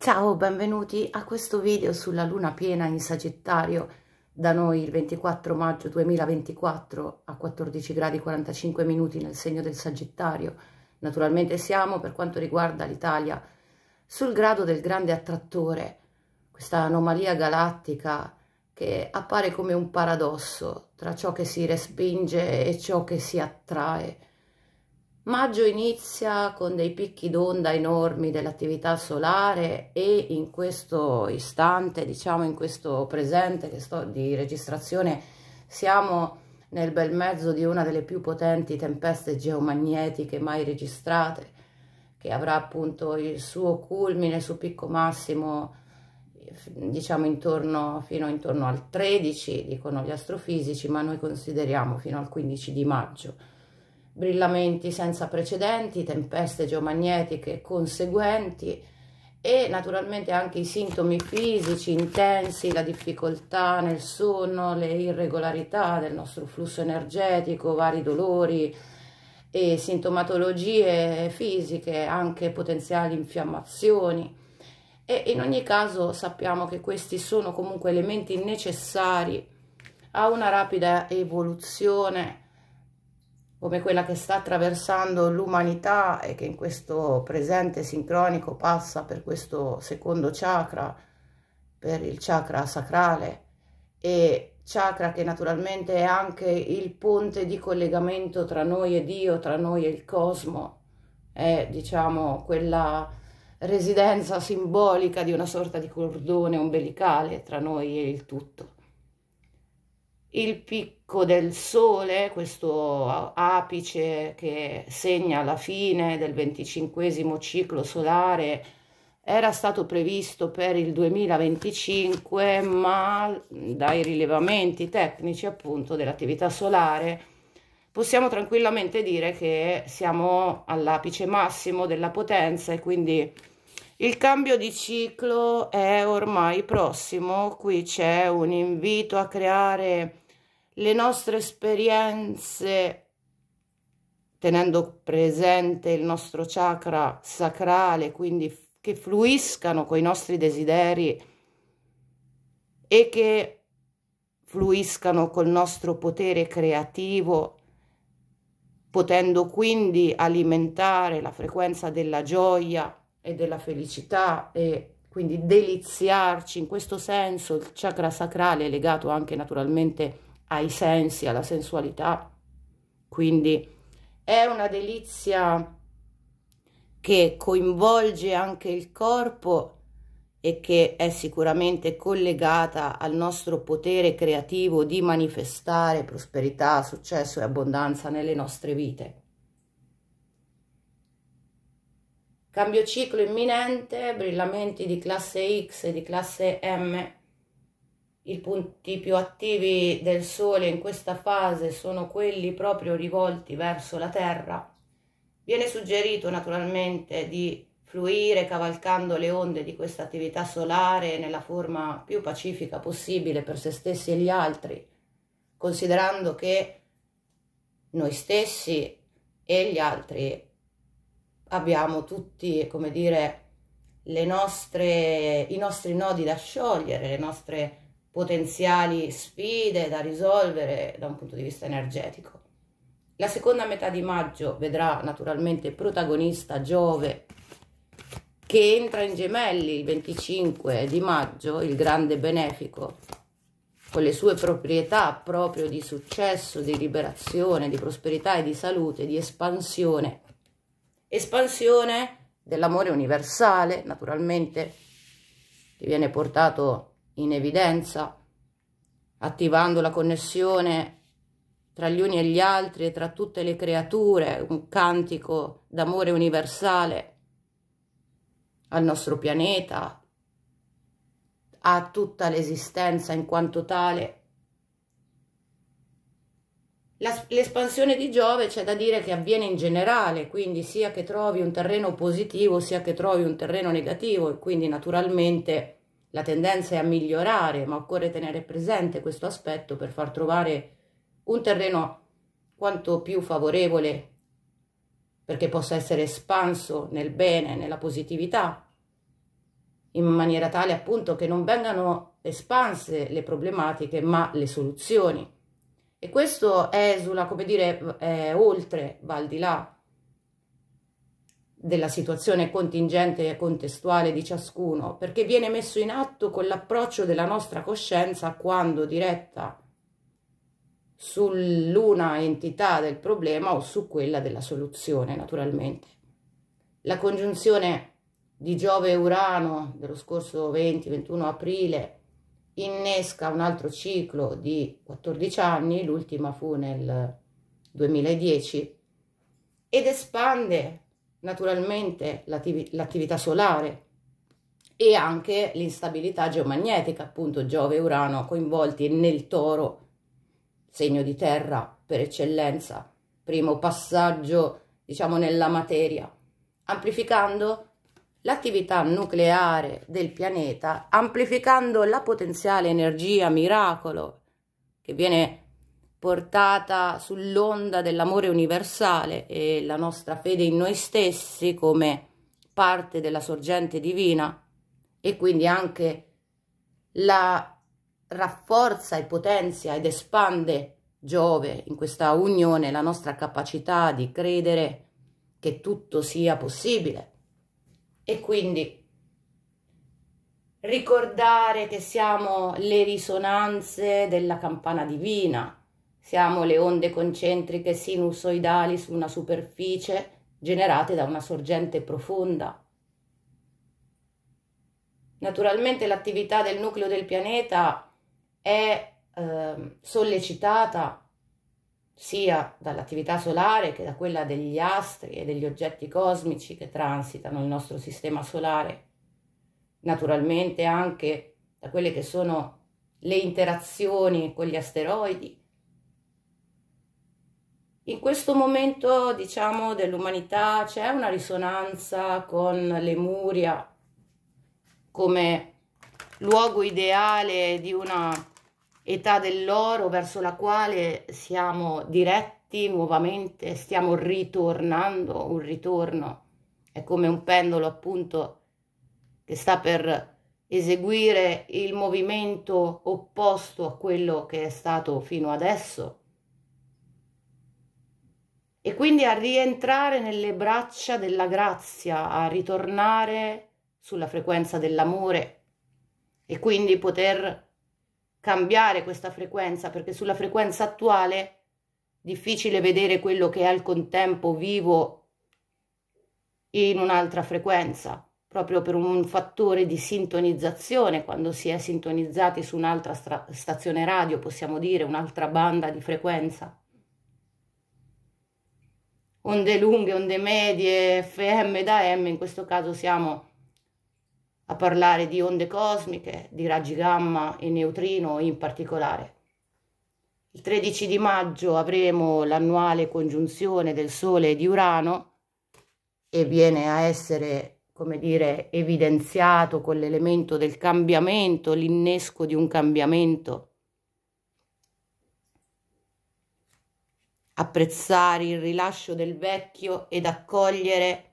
Ciao, benvenuti a questo video sulla luna piena in Sagittario, da noi il 24 maggio 2024 a 14 gradi 45 minuti nel segno del Sagittario. Naturalmente siamo, per quanto riguarda l'Italia, sul grado del grande attrattore, questa anomalia galattica che appare come un paradosso tra ciò che si respinge e ciò che si attrae Maggio inizia con dei picchi d'onda enormi dell'attività solare e in questo istante, diciamo in questo presente che sto di registrazione, siamo nel bel mezzo di una delle più potenti tempeste geomagnetiche mai registrate, che avrà appunto il suo culmine, il suo picco massimo, diciamo intorno, fino intorno al 13, dicono gli astrofisici, ma noi consideriamo fino al 15 di maggio brillamenti senza precedenti, tempeste geomagnetiche conseguenti e naturalmente anche i sintomi fisici intensi, la difficoltà nel sonno, le irregolarità del nostro flusso energetico, vari dolori e sintomatologie fisiche, anche potenziali infiammazioni. E in ogni caso sappiamo che questi sono comunque elementi necessari a una rapida evoluzione come quella che sta attraversando l'umanità e che in questo presente sincronico passa per questo secondo chakra, per il chakra sacrale e chakra che naturalmente è anche il ponte di collegamento tra noi e Dio, tra noi e il cosmo, è diciamo quella residenza simbolica di una sorta di cordone ombelicale tra noi e il tutto il picco del sole, questo apice che segna la fine del venticinquesimo ciclo solare, era stato previsto per il 2025, ma dai rilevamenti tecnici appunto dell'attività solare possiamo tranquillamente dire che siamo all'apice massimo della potenza e quindi il cambio di ciclo è ormai prossimo, qui c'è un invito a creare le nostre esperienze tenendo presente il nostro chakra sacrale, quindi che fluiscano con i nostri desideri e che fluiscano col nostro potere creativo, potendo quindi alimentare la frequenza della gioia e della felicità e quindi deliziarci in questo senso il chakra sacrale è legato anche naturalmente ai sensi, alla sensualità. Quindi è una delizia che coinvolge anche il corpo e che è sicuramente collegata al nostro potere creativo di manifestare prosperità, successo e abbondanza nelle nostre vite. Cambio ciclo imminente, brillamenti di classe X e di classe M i punti più attivi del Sole in questa fase sono quelli proprio rivolti verso la Terra. Viene suggerito naturalmente di fluire cavalcando le onde di questa attività solare nella forma più pacifica possibile per se stessi e gli altri, considerando che noi stessi e gli altri abbiamo tutti, come dire, nostre, i nostri nodi da sciogliere, le nostre potenziali sfide da risolvere da un punto di vista energetico. La seconda metà di maggio vedrà naturalmente protagonista Giove che entra in gemelli il 25 di maggio, il grande benefico, con le sue proprietà proprio di successo, di liberazione, di prosperità e di salute, di espansione. Espansione dell'amore universale, naturalmente, che viene portato in evidenza, attivando la connessione tra gli uni e gli altri e tra tutte le creature, un cantico d'amore universale al nostro pianeta, a tutta l'esistenza in quanto tale. l'espansione di Giove c'è da dire che avviene in generale, quindi sia che trovi un terreno positivo sia che trovi un terreno negativo e quindi naturalmente la tendenza è a migliorare, ma occorre tenere presente questo aspetto per far trovare un terreno quanto più favorevole perché possa essere espanso nel bene, nella positività, in maniera tale appunto che non vengano espanse le problematiche ma le soluzioni. E questo esula, come dire, è eh, oltre, va al di là della situazione contingente e contestuale di ciascuno, perché viene messo in atto con l'approccio della nostra coscienza quando diretta sull'una entità del problema o su quella della soluzione, naturalmente. La congiunzione di Giove e Urano dello scorso 20-21 aprile innesca un altro ciclo di 14 anni, l'ultima fu nel 2010, ed espande naturalmente l'attività solare e anche l'instabilità geomagnetica, appunto Giove e Urano coinvolti nel toro, segno di terra per eccellenza, primo passaggio diciamo nella materia, amplificando l'attività nucleare del pianeta, amplificando la potenziale energia miracolo che viene portata sull'onda dell'amore universale e la nostra fede in noi stessi come parte della sorgente divina e quindi anche la rafforza e potenzia ed espande Giove in questa unione la nostra capacità di credere che tutto sia possibile e quindi ricordare che siamo le risonanze della campana divina siamo le onde concentriche sinusoidali su una superficie generate da una sorgente profonda. Naturalmente l'attività del nucleo del pianeta è eh, sollecitata sia dall'attività solare che da quella degli astri e degli oggetti cosmici che transitano il nostro sistema solare, naturalmente anche da quelle che sono le interazioni con gli asteroidi, in questo momento, diciamo, dell'umanità c'è una risonanza con Lemuria come luogo ideale di una età dell'oro verso la quale siamo diretti nuovamente, stiamo ritornando, un ritorno è come un pendolo appunto che sta per eseguire il movimento opposto a quello che è stato fino adesso e quindi a rientrare nelle braccia della grazia, a ritornare sulla frequenza dell'amore e quindi poter cambiare questa frequenza perché sulla frequenza attuale è difficile vedere quello che è al contempo vivo in un'altra frequenza, proprio per un fattore di sintonizzazione, quando si è sintonizzati su un'altra stazione radio, possiamo dire un'altra banda di frequenza onde lunghe, onde medie, FM da M, in questo caso siamo a parlare di onde cosmiche, di raggi gamma e neutrino in particolare. Il 13 di maggio avremo l'annuale congiunzione del Sole e di Urano e viene a essere, come dire, evidenziato con l'elemento del cambiamento, l'innesco di un cambiamento apprezzare il rilascio del vecchio ed accogliere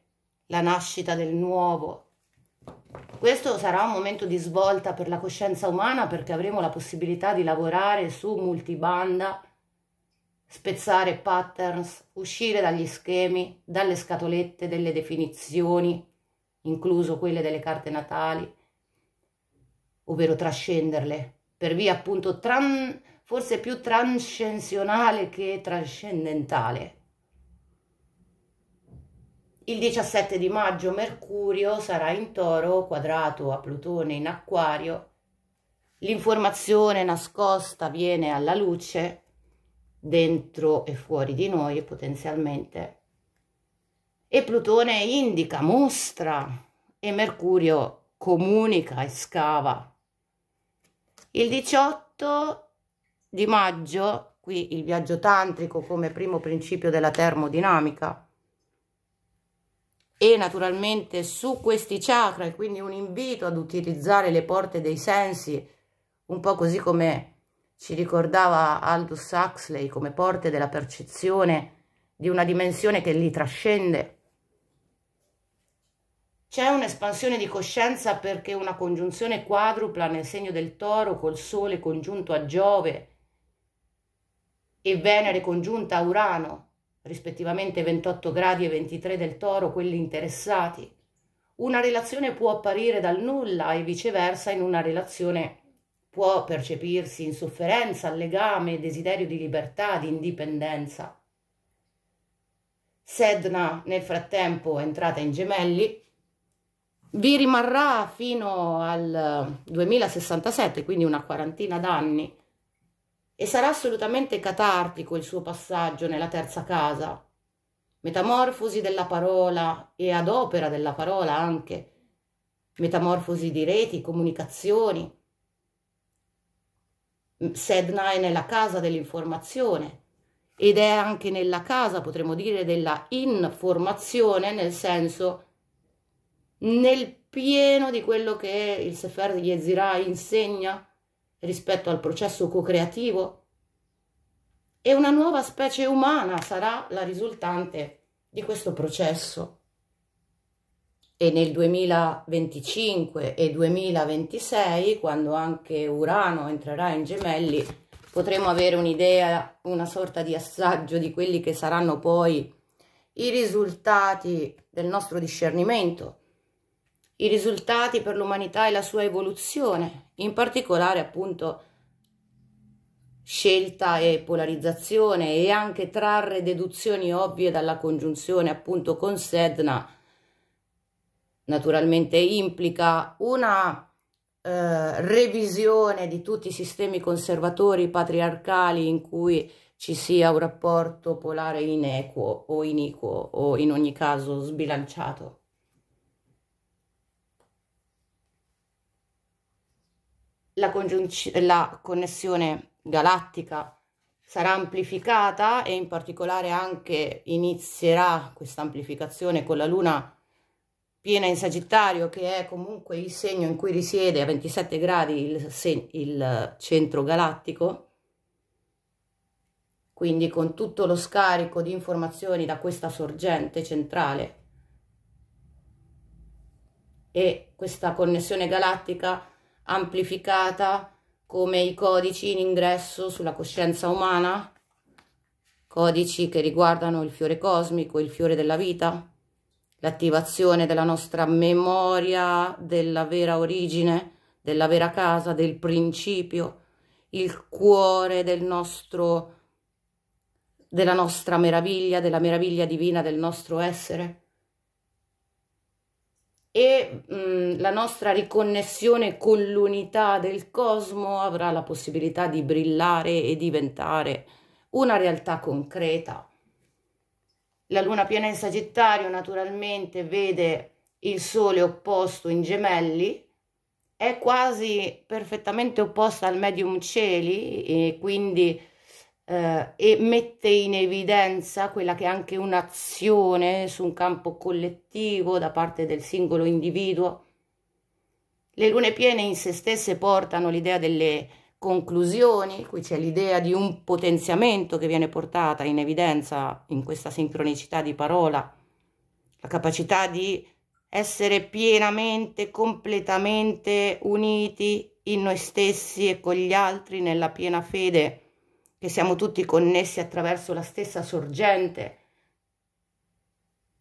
la nascita del nuovo. Questo sarà un momento di svolta per la coscienza umana perché avremo la possibilità di lavorare su multibanda, spezzare patterns, uscire dagli schemi, dalle scatolette delle definizioni, incluso quelle delle carte natali, ovvero trascenderle per via appunto tran forse più transcensionale che trascendentale. Il 17 di maggio Mercurio sarà in toro, quadrato a Plutone in acquario. L'informazione nascosta viene alla luce dentro e fuori di noi potenzialmente. E Plutone indica, mostra e Mercurio comunica e scava. Il 18 di maggio, qui il viaggio tantrico come primo principio della termodinamica, e naturalmente su questi chakra, e quindi un invito ad utilizzare le porte dei sensi, un po' così come ci ricordava Aldous Huxley, come porte della percezione di una dimensione che li trascende. C'è un'espansione di coscienza perché una congiunzione quadrupla nel segno del toro col sole congiunto a Giove e Venere congiunta a Urano, rispettivamente 28 gradi e 23 del toro, quelli interessati. Una relazione può apparire dal nulla e viceversa in una relazione può percepirsi insofferenza, legame, desiderio di libertà, di indipendenza. Sedna nel frattempo è entrata in gemelli, vi rimarrà fino al 2067, quindi una quarantina d'anni, e sarà assolutamente catartico il suo passaggio nella terza casa. Metamorfosi della parola e ad opera della parola anche. Metamorfosi di reti, comunicazioni. Sedna è nella casa dell'informazione ed è anche nella casa, potremmo dire, della informazione, nel senso nel pieno di quello che il Sefer di Yezirah insegna rispetto al processo co-creativo e una nuova specie umana sarà la risultante di questo processo. E nel 2025 e 2026, quando anche Urano entrerà in gemelli, potremo avere un'idea, una sorta di assaggio di quelli che saranno poi i risultati del nostro discernimento, i risultati per l'umanità e la sua evoluzione, in particolare appunto scelta e polarizzazione e anche trarre deduzioni ovvie dalla congiunzione appunto con sedna naturalmente implica una eh, revisione di tutti i sistemi conservatori patriarcali in cui ci sia un rapporto polare inequo o iniquo o in ogni caso sbilanciato. la, la connessione galattica sarà amplificata e in particolare anche inizierà questa amplificazione con la luna piena in Sagittario che è comunque il segno in cui risiede a 27 gradi il, il centro galattico quindi con tutto lo scarico di informazioni da questa sorgente centrale e questa connessione galattica amplificata come i codici in ingresso sulla coscienza umana, codici che riguardano il fiore cosmico, il fiore della vita, l'attivazione della nostra memoria, della vera origine, della vera casa, del principio, il cuore del nostro, della nostra meraviglia, della meraviglia divina del nostro essere e mh, la nostra riconnessione con l'unità del cosmo avrà la possibilità di brillare e diventare una realtà concreta. La luna piena in Sagittario naturalmente vede il sole opposto in gemelli, è quasi perfettamente opposta al medium cieli e quindi eh, e mette in evidenza quella che è anche un'azione su un campo collettivo da parte del singolo individuo. Le lune piene in se stesse portano l'idea delle conclusioni, qui c'è l'idea di un potenziamento che viene portata in evidenza in questa sincronicità di parola, la capacità di essere pienamente, completamente uniti in noi stessi e con gli altri nella piena fede che siamo tutti connessi attraverso la stessa sorgente.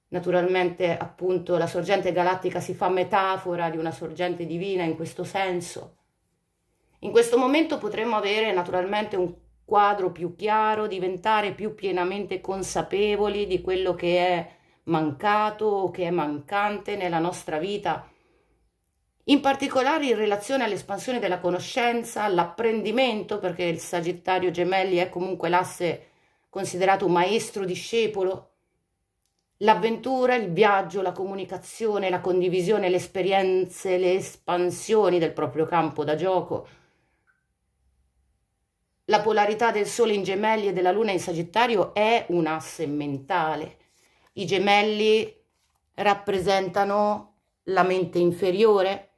Naturalmente, appunto, la sorgente galattica si fa metafora di una sorgente divina in questo senso. In questo momento potremmo avere naturalmente un quadro più chiaro, diventare più pienamente consapevoli di quello che è mancato o che è mancante nella nostra vita in particolare in relazione all'espansione della conoscenza, all'apprendimento, perché il Sagittario Gemelli è comunque l'asse considerato maestro discepolo, l'avventura, il viaggio, la comunicazione, la condivisione, le esperienze, le espansioni del proprio campo da gioco, la polarità del Sole in Gemelli e della Luna in Sagittario è un asse mentale. I gemelli rappresentano la mente inferiore,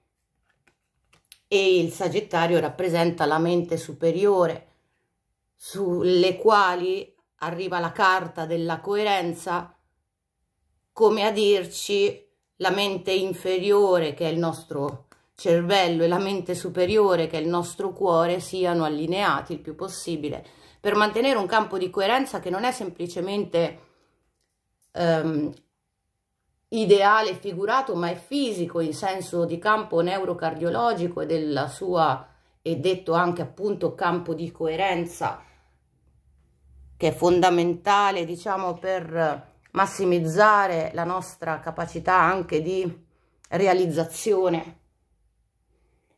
e il Sagittario rappresenta la mente superiore sulle quali arriva la carta della coerenza come a dirci la mente inferiore che è il nostro cervello e la mente superiore che è il nostro cuore siano allineati il più possibile per mantenere un campo di coerenza che non è semplicemente um, ideale figurato, ma è fisico in senso di campo neurocardiologico e della sua, e detto anche appunto campo di coerenza, che è fondamentale, diciamo, per massimizzare la nostra capacità anche di realizzazione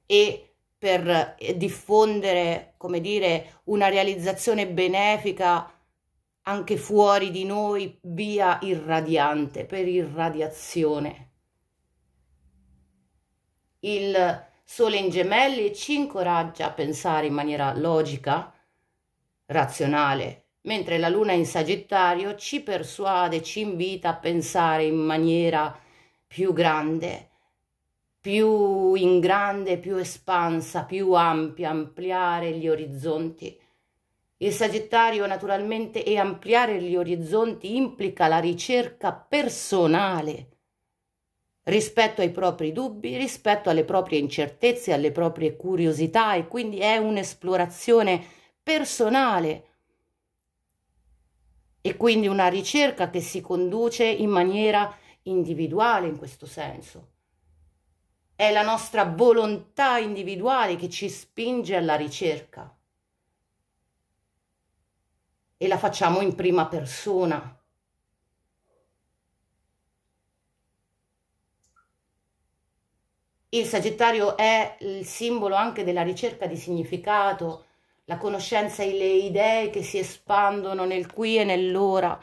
e per diffondere, come dire, una realizzazione benefica anche fuori di noi via irradiante, per irradiazione. Il sole in gemelli ci incoraggia a pensare in maniera logica, razionale, mentre la luna in sagittario ci persuade, ci invita a pensare in maniera più grande, più in grande, più espansa, più ampia, ampliare gli orizzonti il Sagittario naturalmente e ampliare gli orizzonti implica la ricerca personale rispetto ai propri dubbi, rispetto alle proprie incertezze, alle proprie curiosità e quindi è un'esplorazione personale e quindi una ricerca che si conduce in maniera individuale in questo senso. È la nostra volontà individuale che ci spinge alla ricerca e la facciamo in prima persona. Il Sagittario è il simbolo anche della ricerca di significato, la conoscenza e le idee che si espandono nel qui e nell'ora.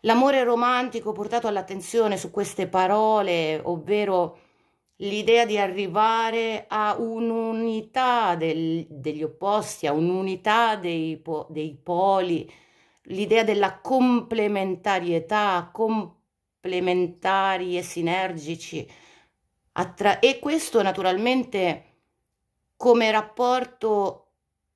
L'amore romantico portato all'attenzione su queste parole, ovvero l'idea di arrivare a un'unità del, degli opposti, a un'unità dei, po- dei poli, l'idea della complementarietà, complementari e sinergici. Attra- e questo naturalmente come rapporto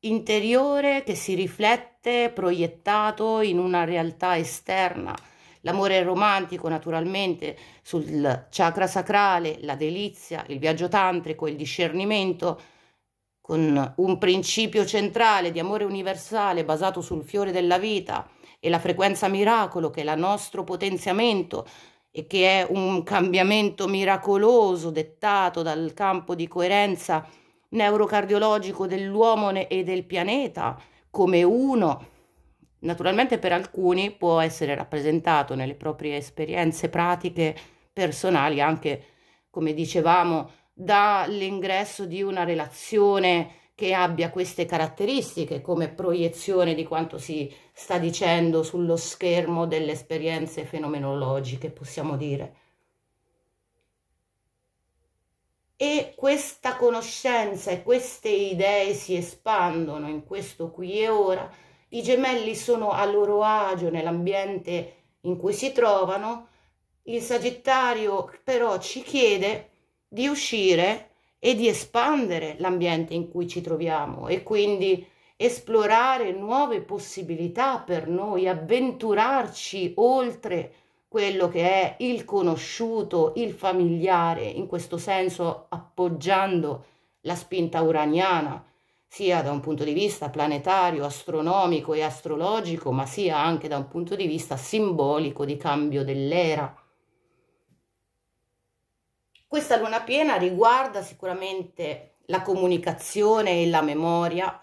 interiore che si riflette proiettato in una realtà esterna l'amore romantico naturalmente sul chakra sacrale, la delizia, il viaggio tantrico, il discernimento, con un principio centrale di amore universale basato sul fiore della vita e la frequenza miracolo che è il nostro potenziamento e che è un cambiamento miracoloso dettato dal campo di coerenza neurocardiologico dell'uomo e del pianeta come uno Naturalmente per alcuni può essere rappresentato nelle proprie esperienze pratiche personali anche, come dicevamo, dall'ingresso di una relazione che abbia queste caratteristiche come proiezione di quanto si sta dicendo sullo schermo delle esperienze fenomenologiche, possiamo dire. E questa conoscenza e queste idee si espandono in questo qui e ora i gemelli sono a loro agio nell'ambiente in cui si trovano. Il Sagittario però ci chiede di uscire e di espandere l'ambiente in cui ci troviamo e quindi esplorare nuove possibilità per noi, avventurarci oltre quello che è il conosciuto, il familiare, in questo senso appoggiando la spinta uraniana sia da un punto di vista planetario, astronomico e astrologico, ma sia anche da un punto di vista simbolico di cambio dell'era. Questa luna piena riguarda sicuramente la comunicazione e la memoria,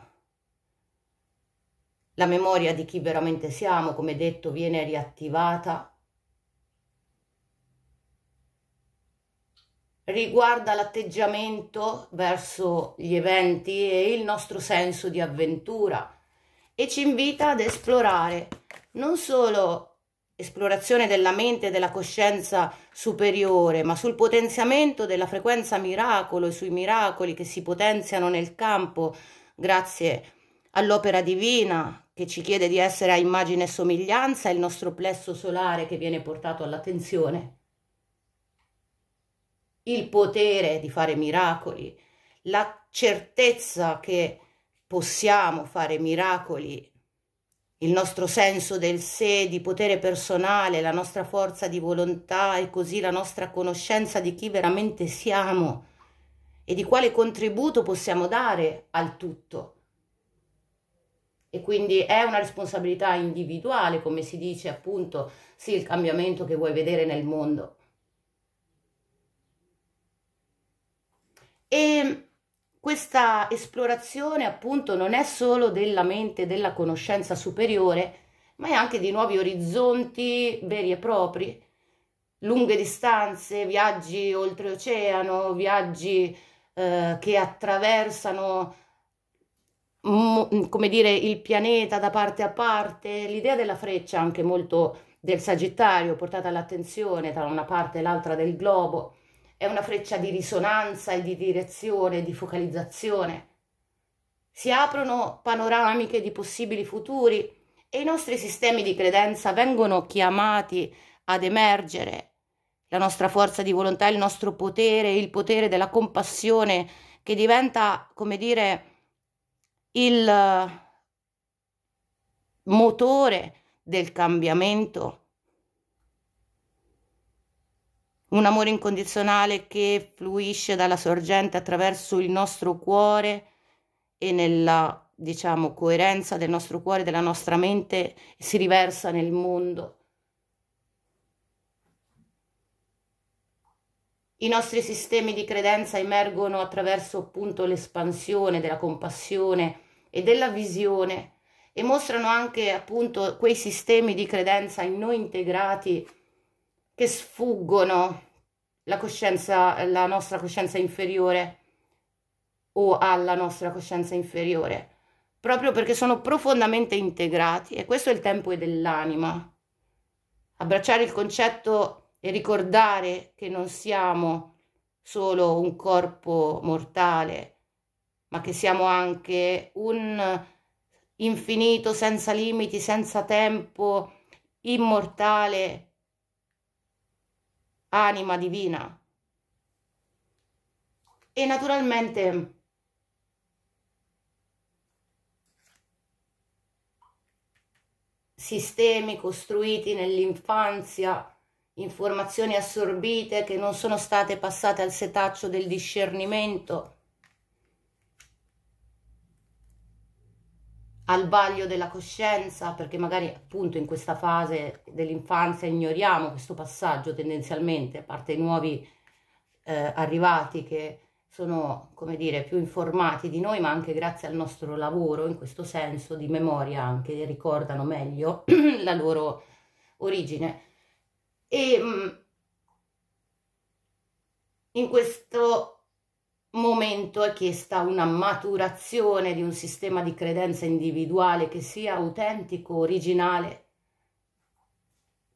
la memoria di chi veramente siamo, come detto, viene riattivata riguarda l'atteggiamento verso gli eventi e il nostro senso di avventura e ci invita ad esplorare non solo esplorazione della mente e della coscienza superiore, ma sul potenziamento della frequenza miracolo e sui miracoli che si potenziano nel campo grazie all'opera divina che ci chiede di essere a immagine e somiglianza, il nostro plesso solare che viene portato all'attenzione il potere di fare miracoli, la certezza che possiamo fare miracoli, il nostro senso del sé, di potere personale, la nostra forza di volontà e così la nostra conoscenza di chi veramente siamo e di quale contributo possiamo dare al tutto. E quindi è una responsabilità individuale, come si dice appunto, sì, il cambiamento che vuoi vedere nel mondo, E questa esplorazione appunto non è solo della mente, della conoscenza superiore, ma è anche di nuovi orizzonti veri e propri, lunghe distanze, viaggi oltreoceano, viaggi eh, che attraversano come dire il pianeta da parte a parte, l'idea della freccia anche molto del Sagittario portata all'attenzione tra una parte e l'altra del globo è una freccia di risonanza e di direzione, di focalizzazione. Si aprono panoramiche di possibili futuri e i nostri sistemi di credenza vengono chiamati ad emergere. La nostra forza di volontà, il nostro potere, il potere della compassione che diventa, come dire, il motore del cambiamento un amore incondizionale che fluisce dalla sorgente attraverso il nostro cuore e nella, diciamo, coerenza del nostro cuore, della nostra mente, si riversa nel mondo. I nostri sistemi di credenza emergono attraverso appunto l'espansione della compassione e della visione e mostrano anche appunto quei sistemi di credenza in noi integrati che sfuggono la coscienza, la nostra coscienza inferiore o alla nostra coscienza inferiore, proprio perché sono profondamente integrati e questo è il tempo e dell'anima. Abbracciare il concetto e ricordare che non siamo solo un corpo mortale, ma che siamo anche un infinito, senza limiti, senza tempo, immortale, anima divina. E naturalmente sistemi costruiti nell'infanzia, informazioni assorbite che non sono state passate al setaccio del discernimento al vaglio della coscienza, perché magari appunto in questa fase dell'infanzia ignoriamo questo passaggio tendenzialmente, a parte i nuovi eh, arrivati che sono, come dire, più informati di noi, ma anche grazie al nostro lavoro, in questo senso di memoria anche, ricordano meglio la loro origine. E mm, in questo momento è chiesta una maturazione di un sistema di credenza individuale che sia autentico, originale,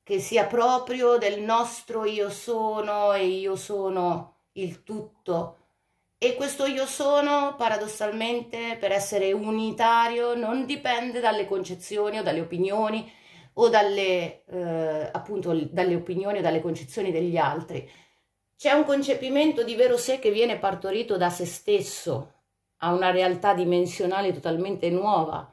che sia proprio del nostro io sono e io sono il tutto. E questo io sono, paradossalmente, per essere unitario, non dipende dalle concezioni o dalle opinioni o dalle, eh, appunto, dalle opinioni o dalle concezioni degli altri, c'è un concepimento di vero sé che viene partorito da se stesso, a una realtà dimensionale totalmente nuova.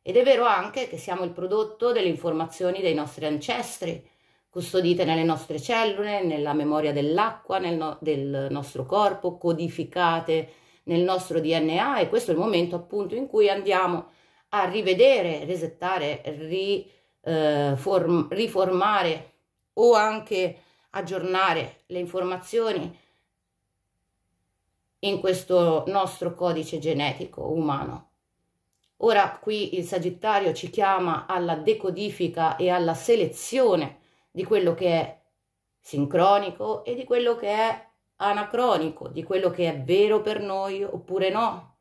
Ed è vero anche che siamo il prodotto delle informazioni dei nostri ancestri, custodite nelle nostre cellule, nella memoria dell'acqua, nel no- del nostro corpo, codificate nel nostro DNA e questo è il momento appunto in cui andiamo a rivedere, resettare, ri, eh, form- riformare o anche aggiornare le informazioni in questo nostro codice genetico umano. Ora qui il Sagittario ci chiama alla decodifica e alla selezione di quello che è sincronico e di quello che è anacronico, di quello che è vero per noi oppure no,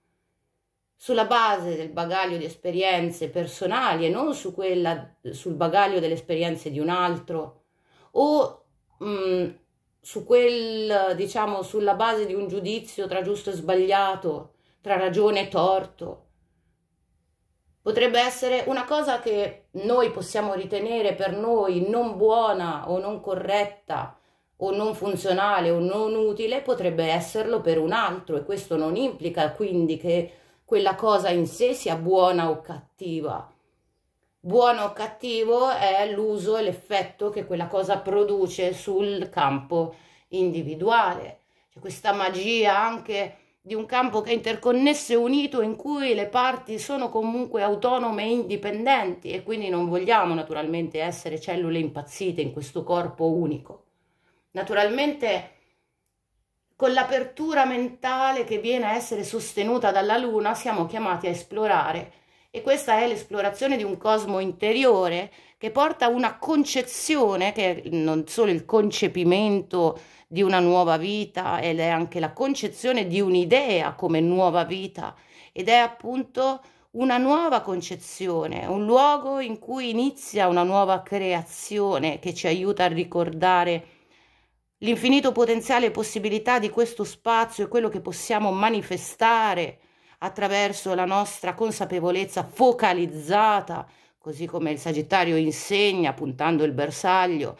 sulla base del bagaglio di esperienze personali e non su quella, sul bagaglio delle esperienze di un altro, o mh, mm, su quel, diciamo, sulla base di un giudizio tra giusto e sbagliato, tra ragione e torto. Potrebbe essere una cosa che noi possiamo ritenere per noi non buona o non corretta o non funzionale o non utile, potrebbe esserlo per un altro e questo non implica quindi che quella cosa in sé sia buona o cattiva buono o cattivo è l'uso e l'effetto che quella cosa produce sul campo individuale. C'è questa magia anche di un campo che è interconnesso e unito in cui le parti sono comunque autonome e indipendenti e quindi non vogliamo naturalmente essere cellule impazzite in questo corpo unico. Naturalmente con l'apertura mentale che viene a essere sostenuta dalla Luna siamo chiamati a esplorare e questa è l'esplorazione di un cosmo interiore che porta a una concezione, che è non solo il concepimento di una nuova vita, ed è anche la concezione di un'idea come nuova vita, ed è appunto una nuova concezione, un luogo in cui inizia una nuova creazione che ci aiuta a ricordare l'infinito potenziale e possibilità di questo spazio e quello che possiamo manifestare attraverso la nostra consapevolezza focalizzata, così come il Sagittario insegna puntando il bersaglio,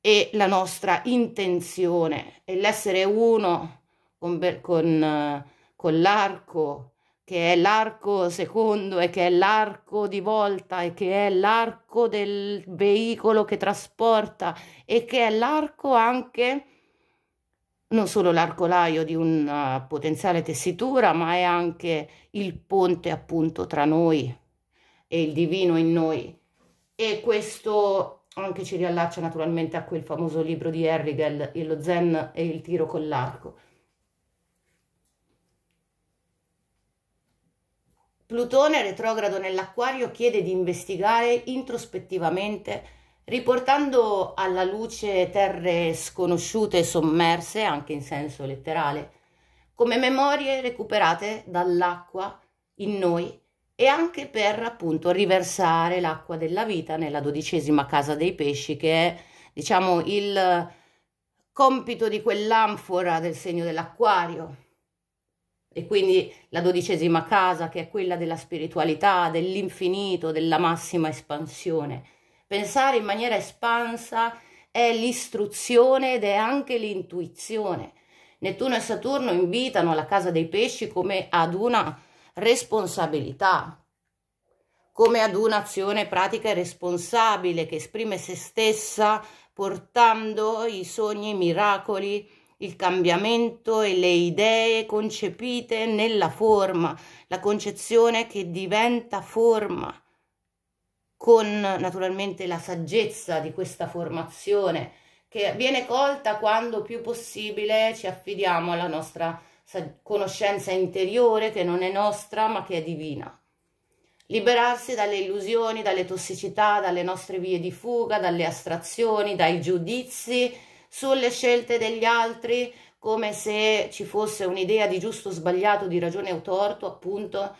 e la nostra intenzione e l'essere uno con, con, con l'arco, che è l'arco secondo e che è l'arco di volta e che è l'arco del veicolo che trasporta e che è l'arco anche non solo l'arcolaio di una eh, potenziale tessitura, ma è anche il ponte appunto tra noi e il divino in noi. E questo anche ci riallaccia naturalmente a quel famoso libro di Herrigel, Lo Zen e il tiro con l'arco. Plutone retrogrado nell'acquario chiede di investigare introspettivamente riportando alla luce terre sconosciute e sommerse, anche in senso letterale, come memorie recuperate dall'acqua in noi e anche per appunto riversare l'acqua della vita nella dodicesima casa dei pesci, che è diciamo il compito di quell'anfora del segno dell'acquario. E quindi la dodicesima casa, che è quella della spiritualità, dell'infinito, della massima espansione Pensare in maniera espansa è l'istruzione ed è anche l'intuizione. Nettuno e Saturno invitano la casa dei pesci come ad una responsabilità, come ad un'azione pratica e responsabile che esprime se stessa portando i sogni, i miracoli, il cambiamento e le idee concepite nella forma, la concezione che diventa forma con naturalmente la saggezza di questa formazione che viene colta quando più possibile ci affidiamo alla nostra conoscenza interiore che non è nostra ma che è divina. Liberarsi dalle illusioni, dalle tossicità, dalle nostre vie di fuga, dalle astrazioni, dai giudizi sulle scelte degli altri, come se ci fosse un'idea di giusto o sbagliato, di ragione o torto, appunto,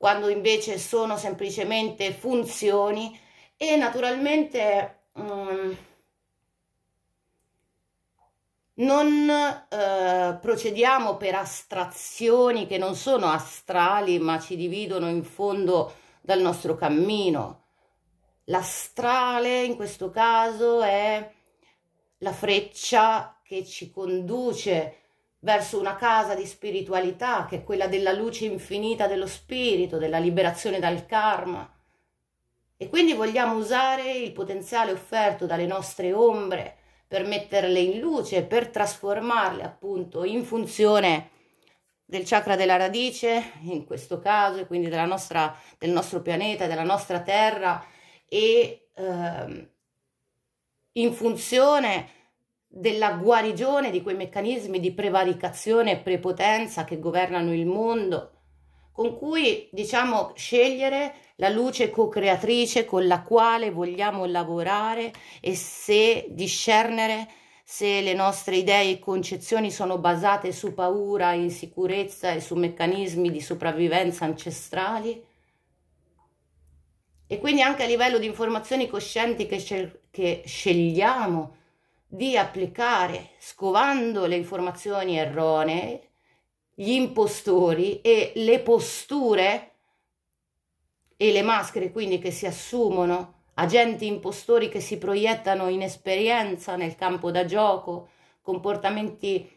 quando invece sono semplicemente funzioni e naturalmente um, non eh, procediamo per astrazioni che non sono astrali ma ci dividono in fondo dal nostro cammino. L'astrale in questo caso è la freccia che ci conduce verso una casa di spiritualità che è quella della luce infinita dello spirito, della liberazione dal karma. E quindi vogliamo usare il potenziale offerto dalle nostre ombre per metterle in luce, per trasformarle appunto in funzione del chakra della radice, in questo caso, e quindi nostra, del nostro pianeta, della nostra terra, e ehm, in funzione della guarigione di quei meccanismi di prevaricazione e prepotenza che governano il mondo, con cui diciamo scegliere la luce co-creatrice con la quale vogliamo lavorare e se discernere se le nostre idee e concezioni sono basate su paura, insicurezza e su meccanismi di sopravvivenza ancestrali. E quindi anche a livello di informazioni coscienti che, scel- che scegliamo di applicare, scovando le informazioni erronee, gli impostori e le posture e le maschere quindi che si assumono, agenti impostori che si proiettano in esperienza nel campo da gioco, comportamenti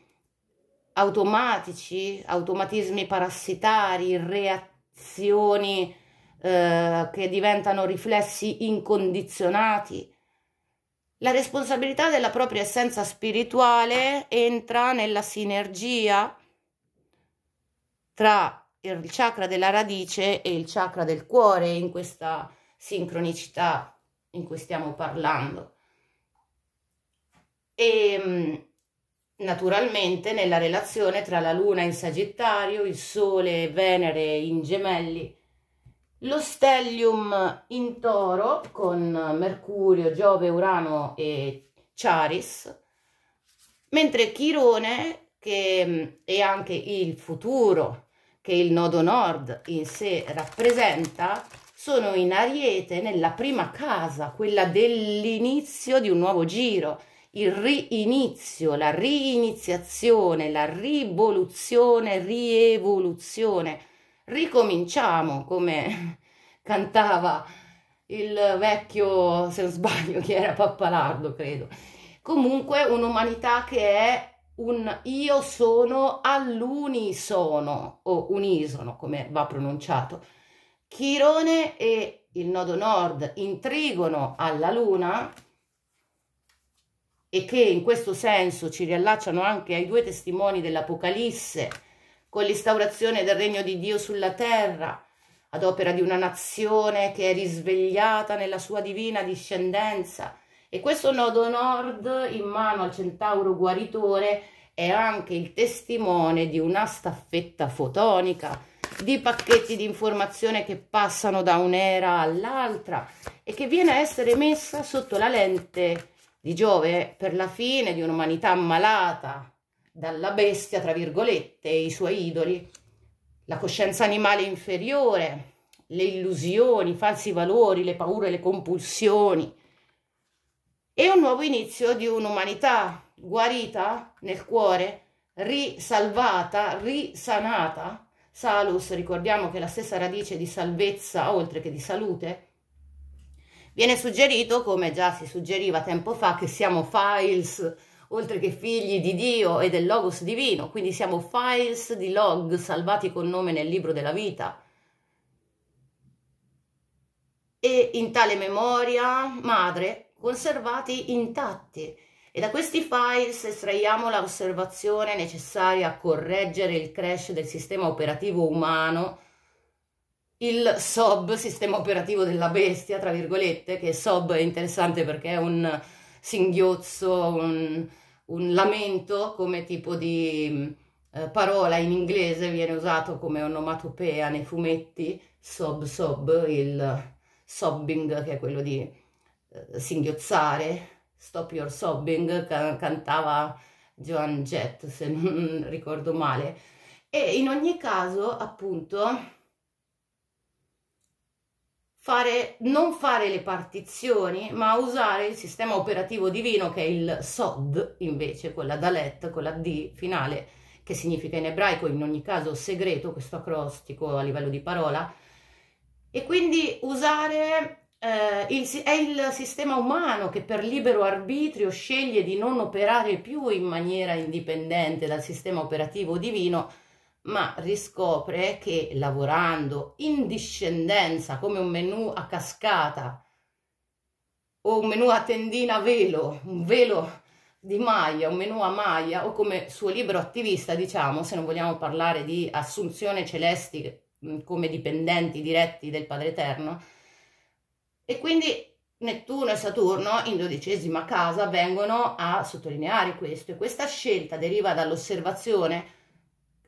automatici, automatismi parassitari, reazioni eh, che diventano riflessi incondizionati la responsabilità della propria essenza spirituale entra nella sinergia tra il chakra della radice e il chakra del cuore in questa sincronicità in cui stiamo parlando. E mm, naturalmente nella relazione tra la luna in Sagittario, il Sole e Venere in Gemelli lo stellium in toro con Mercurio, Giove, Urano e Charis, mentre Chirone, che mm, è anche il futuro che il nodo nord in sé rappresenta, sono in Ariete nella prima casa, quella dell'inizio di un nuovo giro, il riinizio, la riiniziazione, la rivoluzione, rievoluzione ricominciamo come cantava il vecchio, se non sbaglio, che era Pappalardo, credo. Comunque un'umanità che è un io sono all'unisono o unisono, come va pronunciato. Chirone e il nodo nord intrigono alla luna e che in questo senso ci riallacciano anche ai due testimoni dell'Apocalisse con l'instaurazione del regno di Dio sulla terra, ad opera di una nazione che è risvegliata nella sua divina discendenza. E questo nodo nord in mano al centauro guaritore è anche il testimone di una staffetta fotonica, di pacchetti di informazione che passano da un'era all'altra e che viene a essere messa sotto la lente di Giove per la fine di un'umanità malata, dalla bestia, tra virgolette, e i suoi idoli, la coscienza animale inferiore, le illusioni, i falsi valori, le paure, le compulsioni, e un nuovo inizio di un'umanità guarita nel cuore, risalvata, risanata. Salus, ricordiamo che la stessa radice di salvezza, oltre che di salute, viene suggerito, come già si suggeriva tempo fa, che siamo files oltre che figli di Dio e del Logos divino, quindi siamo files di log salvati con nome nel libro della vita. E in tale memoria madre conservati intatti. E da questi files estraiamo l'osservazione necessaria a correggere il crash del sistema operativo umano, il SOB, sistema operativo della bestia, tra virgolette, che SOB è interessante perché è un singhiozzo, un, un lamento come tipo di mm, eh, parola in inglese viene usato come onomatopea nei fumetti, sob sob, il sobbing che è quello di eh, singhiozzare, stop your sobbing, can cantava Joan Jett se non ricordo male. E in ogni caso appunto fare, non fare le partizioni, ma usare il sistema operativo divino che è il SOD invece, quella Dalet, quella D finale, che significa in ebraico in ogni caso segreto, questo acrostico a livello di parola, e quindi usare eh, il, è il sistema umano che per libero arbitrio sceglie di non operare più in maniera indipendente dal sistema operativo divino, ma riscopre che lavorando in discendenza come un menù a cascata o un menù a tendina a velo, un velo di maglia, un menù a maglia o come suo libero attivista, diciamo, se non vogliamo parlare di assunzione celesti mm, come dipendenti diretti del Padre Eterno, e quindi Nettuno e Saturno in dodicesima casa vengono a sottolineare questo e questa scelta deriva dall'osservazione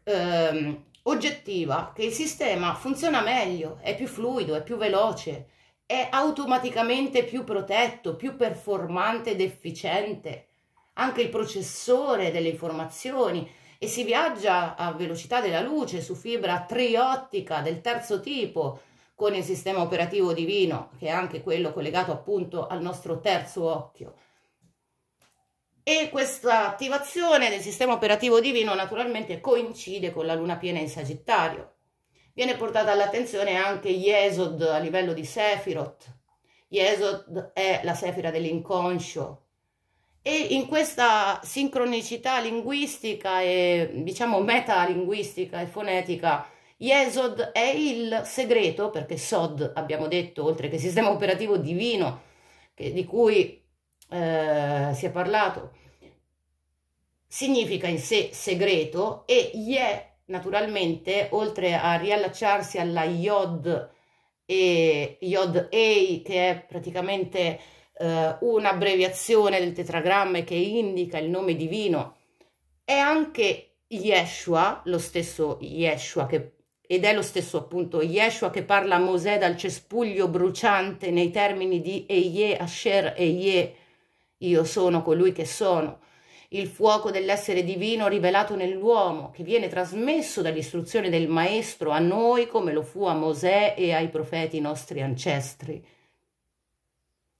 ehm, oggettiva che il sistema funziona meglio, è più fluido, è più veloce, è automaticamente più protetto, più performante ed efficiente. Anche il processore delle informazioni e si viaggia a velocità della luce su fibra triottica del terzo tipo con il sistema operativo divino, che è anche quello collegato appunto al nostro terzo occhio e questa attivazione del sistema operativo divino naturalmente coincide con la luna piena in Sagittario. Viene portata all'attenzione anche Yesod a livello di Sephiroth. Yesod è la sefira dell'inconscio e in questa sincronicità linguistica e diciamo metalinguistica e fonetica Yesod è il segreto, perché Sod abbiamo detto, oltre che sistema operativo divino, che, di cui eh, si è parlato, significa in sé segreto e Ye naturalmente oltre a riallacciarsi alla Yod e Yod Ei che è praticamente eh, un'abbreviazione del tetragramma che indica il nome divino è anche Yeshua, lo stesso Yeshua che ed è lo stesso appunto Yeshua che parla a Mosè dal cespuglio bruciante nei termini di Eye Asher Eye io sono colui che sono, il fuoco dell'essere divino rivelato nell'uomo, che viene trasmesso dall'istruzione del Maestro a noi come lo fu a Mosè e ai profeti nostri ancestri.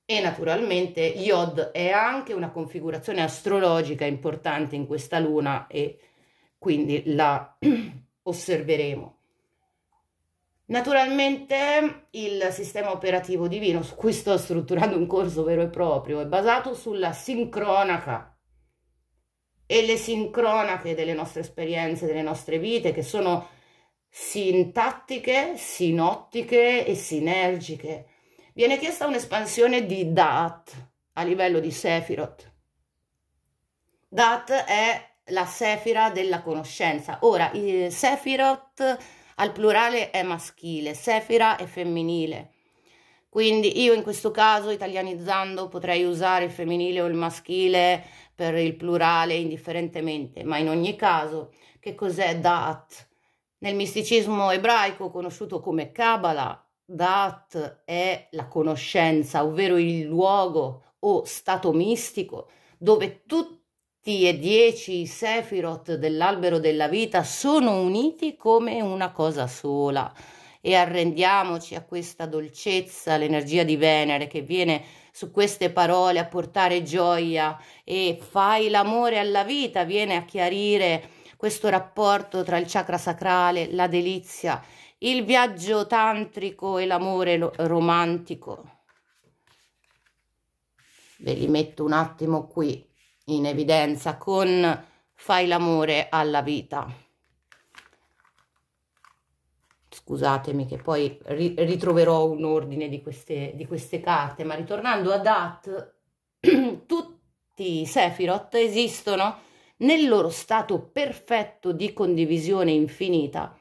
E naturalmente Yod è anche una configurazione astrologica importante in questa luna e quindi la osserveremo. Naturalmente il sistema operativo divino su cui sto strutturando un corso vero e proprio, è basato sulla sincronaca e le sincronache delle nostre esperienze, delle nostre vite, che sono sintattiche, sinottiche e sinergiche. Viene chiesta un'espansione di DAT a livello di Sefirot. DAT è la sefira della conoscenza. Ora, Sefirot al plurale è maschile, Sefira è femminile. Quindi io in questo caso, italianizzando, potrei usare il femminile o il maschile per il plurale indifferentemente, ma in ogni caso, che cos'è dat? Nel misticismo ebraico, conosciuto come Kabbalah, dat è la conoscenza, ovvero il luogo o stato mistico dove tutti e dieci sefirot dell'albero della vita sono uniti come una cosa sola e arrendiamoci a questa dolcezza, l'energia di Venere che viene su queste parole a portare gioia e fai l'amore alla vita, viene a chiarire questo rapporto tra il chakra sacrale, la delizia, il viaggio tantrico e l'amore romantico. Ve li metto un attimo qui in evidenza con Fai l'amore alla vita. Scusatemi che poi ri ritroverò un ordine di queste, di queste carte, ma ritornando a Dat, tutti i Sefirot esistono nel loro stato perfetto di condivisione infinita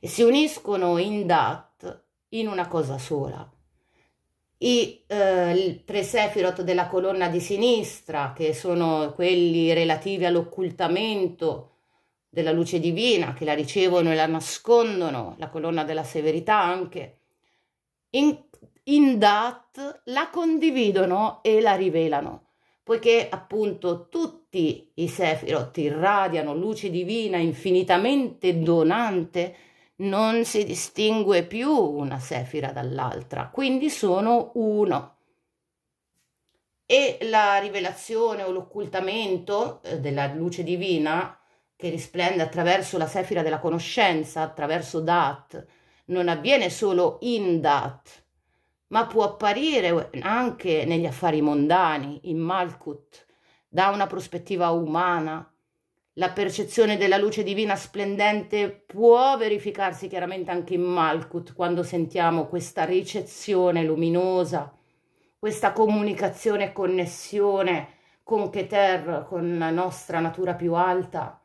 e si uniscono in Dat in una cosa sola i, eh, il presefirot della colonna di sinistra, che sono quelli relativi all'occultamento della luce divina, che la ricevono e la nascondono, la colonna della severità anche, in, in Dat la condividono e la rivelano, poiché appunto tutti i sefirot irradiano luce divina infinitamente donante, non si distingue più una sefira dall'altra, quindi sono uno. E la rivelazione o l'occultamento eh, della luce divina che risplende attraverso la sefira della conoscenza, attraverso Dat, non avviene solo in Dat, ma può apparire anche negli affari mondani, in Malkut, da una prospettiva umana, la percezione della luce divina splendente può verificarsi chiaramente anche in Malkut quando sentiamo questa ricezione luminosa, questa comunicazione e connessione con Keter, con la nostra natura più alta.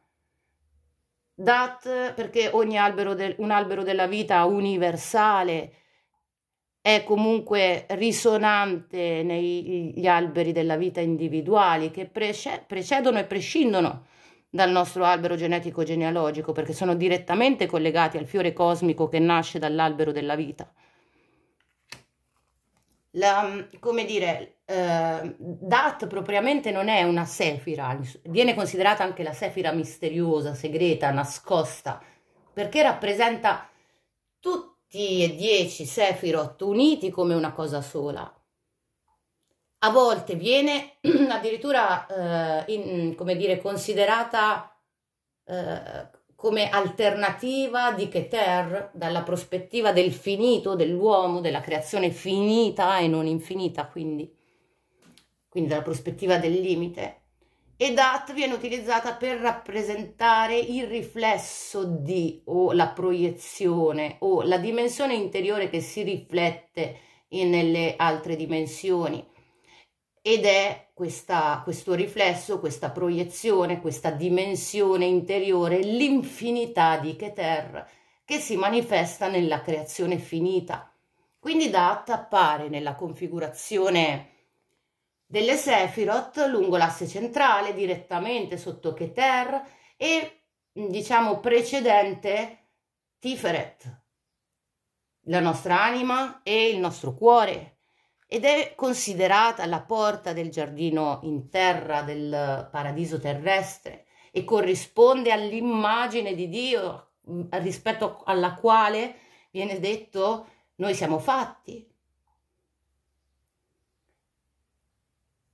Dat perché ogni albero, del, un albero della vita universale è comunque risonante negli alberi della vita individuali che precedono e prescindono dal nostro albero genetico genealogico perché sono direttamente collegati al fiore cosmico che nasce dall'albero della vita. La, mm, come dire, eh, Dat propriamente non è una sefira, viene considerata anche la sefira misteriosa, segreta, nascosta, perché rappresenta tutti e dieci Sefirot uniti come una cosa sola a volte viene addirittura eh, in, come dire, considerata eh, come alternativa di Keter dalla prospettiva del finito, dell'uomo, della creazione finita e non infinita, quindi, quindi dalla prospettiva del limite. E Dat viene utilizzata per rappresentare il riflesso di o la proiezione o la dimensione interiore che si riflette nelle altre dimensioni ed è questa, questo riflesso, questa proiezione, questa dimensione interiore, l'infinità di Keter che si manifesta nella creazione finita. Quindi Dat appare nella configurazione delle Sefirot lungo l'asse centrale, direttamente sotto Keter e diciamo precedente Tiferet, la nostra anima e il nostro cuore, ed è considerata la porta del giardino in terra del paradiso terrestre e corrisponde all'immagine di Dio mm, rispetto alla quale viene detto noi siamo fatti.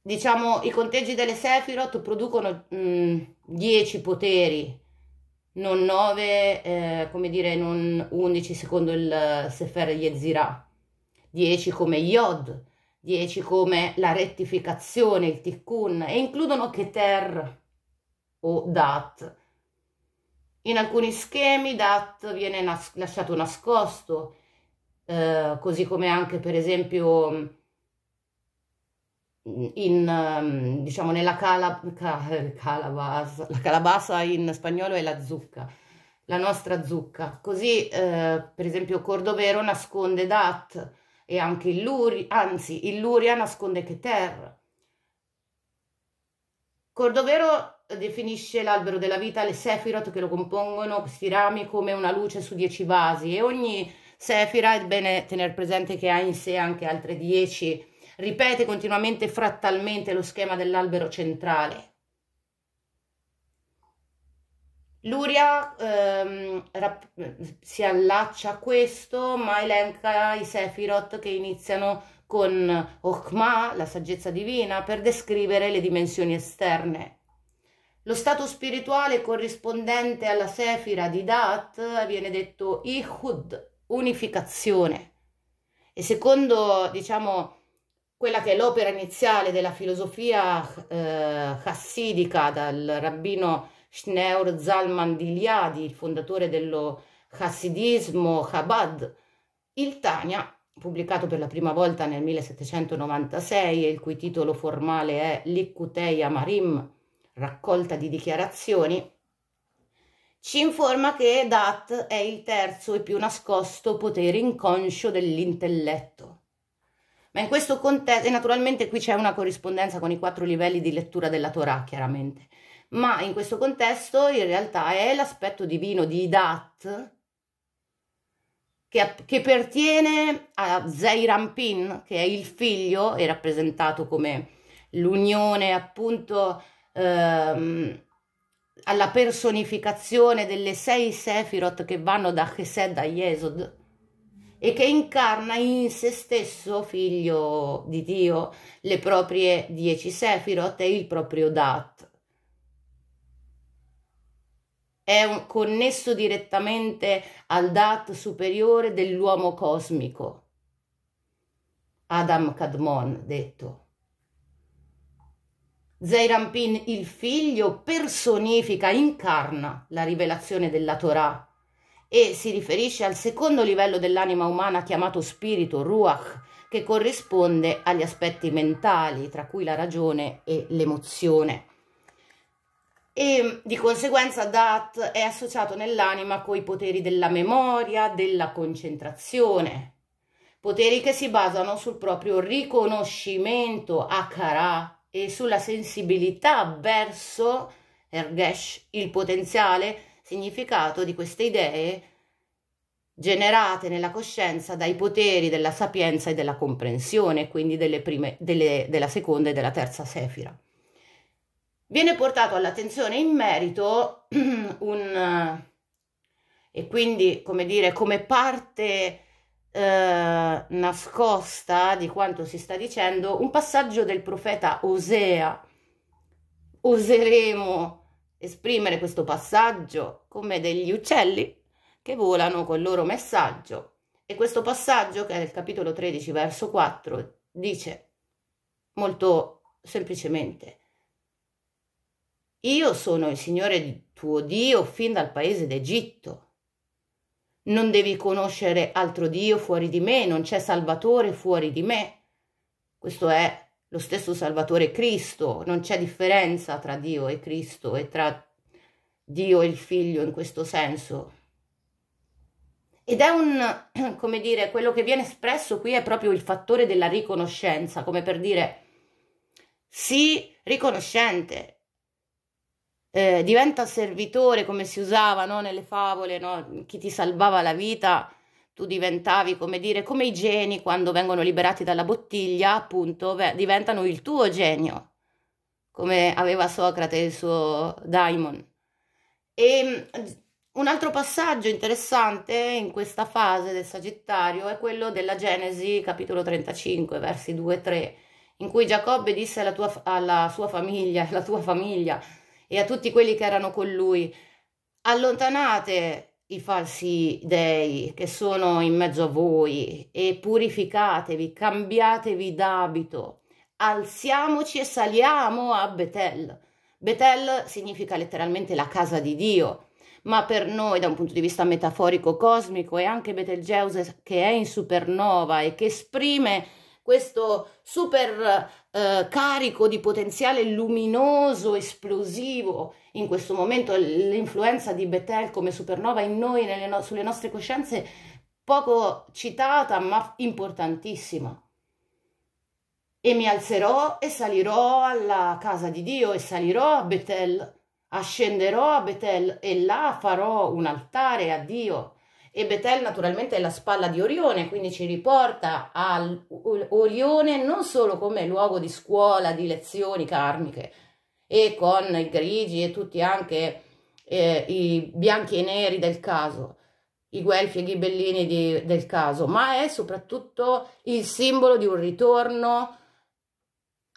Diciamo i conteggi delle Sephiroth producono mm, dieci poteri, non nove, eh, come dire, non undici secondo il Sefer Yezirah 10 come Yod, 10 come la rettificazione, il Tikkun, e includono Keter o Dat. In alcuni schemi Dat viene nas lasciato nascosto, eh, così come anche per esempio in, diciamo, nella cala, cal, calabasa, la calabasa in spagnolo è la zucca, la nostra zucca. Così, eh, per esempio, Cordovero nasconde Dat, e anche il Luri, anzi il Luria nasconde che terra. Cordovero definisce l'albero della vita le sefirot che lo compongono questi rami come una luce su dieci vasi e ogni sefira è bene tenere presente che ha in sé anche altre dieci ripete continuamente frattalmente lo schema dell'albero centrale Luria ehm, rap- si allaccia a questo, ma elenca i Sephiroth che iniziano con Ochma, la saggezza divina, per descrivere le dimensioni esterne. Lo stato spirituale corrispondente alla Sefira di Dat eh, viene detto Ihud, unificazione. E secondo, diciamo, quella che è l'opera iniziale della filosofia eh, hassidica dal rabbino Schneur Zalman Diliadi, il fondatore dello Hasidismo Chabad, il Tania, pubblicato per la prima volta nel 1796 e il cui titolo formale è Likutei Amarim, raccolta di dichiarazioni, ci informa che Dat è il terzo e più nascosto potere inconscio dell'intelletto. Ma in questo contesto, e naturalmente qui c'è una corrispondenza con i quattro livelli di lettura della Torah, chiaramente ma in questo contesto in realtà è l'aspetto divino di Dat che, che pertiene a Zeirampin, che è il figlio, è rappresentato come l'unione appunto ehm, alla personificazione delle sei Sefirot che vanno da Chesed a Yesod e che incarna in se stesso, figlio di Dio, le proprie dieci Sefirot e il proprio Dat è un, connesso direttamente al Dat superiore dell'uomo cosmico. Adam Kadmon detto. Zeirampin, il figlio, personifica, incarna la rivelazione della Torah e si riferisce al secondo livello dell'anima umana chiamato spirito, ruach, che corrisponde agli aspetti mentali, tra cui la ragione e l'emozione e mm, di conseguenza Dat è associato nell'anima coi poteri della memoria, della concentrazione, poteri che si basano sul proprio riconoscimento a akara e sulla sensibilità verso ergesh, il potenziale significato di queste idee generate nella coscienza dai poteri della sapienza e della comprensione, quindi delle prime, delle, della seconda e della terza sefira viene portato all'attenzione in merito un eh, e quindi come dire come parte eh, nascosta di quanto si sta dicendo un passaggio del profeta Osea oseremo esprimere questo passaggio come degli uccelli che volano col loro messaggio e questo passaggio che è il capitolo 13 verso 4 dice molto semplicemente io sono il Signore tuo Dio fin dal paese d'Egitto. Non devi conoscere altro Dio fuori di me, non c'è Salvatore fuori di me. Questo è lo stesso Salvatore Cristo, non c'è differenza tra Dio e Cristo e tra Dio e il Figlio in questo senso. Ed è un, come dire, quello che viene espresso qui è proprio il fattore della riconoscenza, come per dire, sì, riconoscente, eh, diventa servitore come si usava no? nelle favole, no? chi ti salvava la vita, tu diventavi come dire, come i geni quando vengono liberati dalla bottiglia, appunto, beh, diventano il tuo genio, come aveva Socrate il suo daimon. E ehm, un altro passaggio interessante in questa fase del Sagittario è quello della Genesi, capitolo 35, versi 2-3, e in cui Giacobbe disse alla, tua, alla sua famiglia, la tua famiglia, e a tutti quelli che erano con lui, allontanate i falsi dei che sono in mezzo a voi e purificatevi, cambiatevi d'abito, alziamoci e saliamo a Betel. Betel significa letteralmente la casa di Dio, ma per noi da un punto di vista metaforico cosmico è anche Betelgeuse che è in supernova e che esprime questo super eh, carico di potenziale luminoso, esplosivo, in questo momento l'influenza di Betel come supernova in noi, no sulle nostre coscienze, poco citata ma importantissima. E mi alzerò e salirò alla casa di Dio e salirò a Betel, ascenderò a Betel e là farò un altare a Dio e Betel naturalmente è la spalla di Orione, quindi ci riporta a Orione non solo come luogo di scuola, di lezioni karmiche e con i grigi e tutti anche eh, i bianchi e neri del caso, i guelfi e i ghibellini di, del caso, ma è soprattutto il simbolo di un ritorno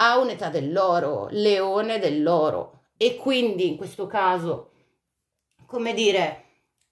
a un'età dell'oro, leone dell'oro. E quindi in questo caso, come dire,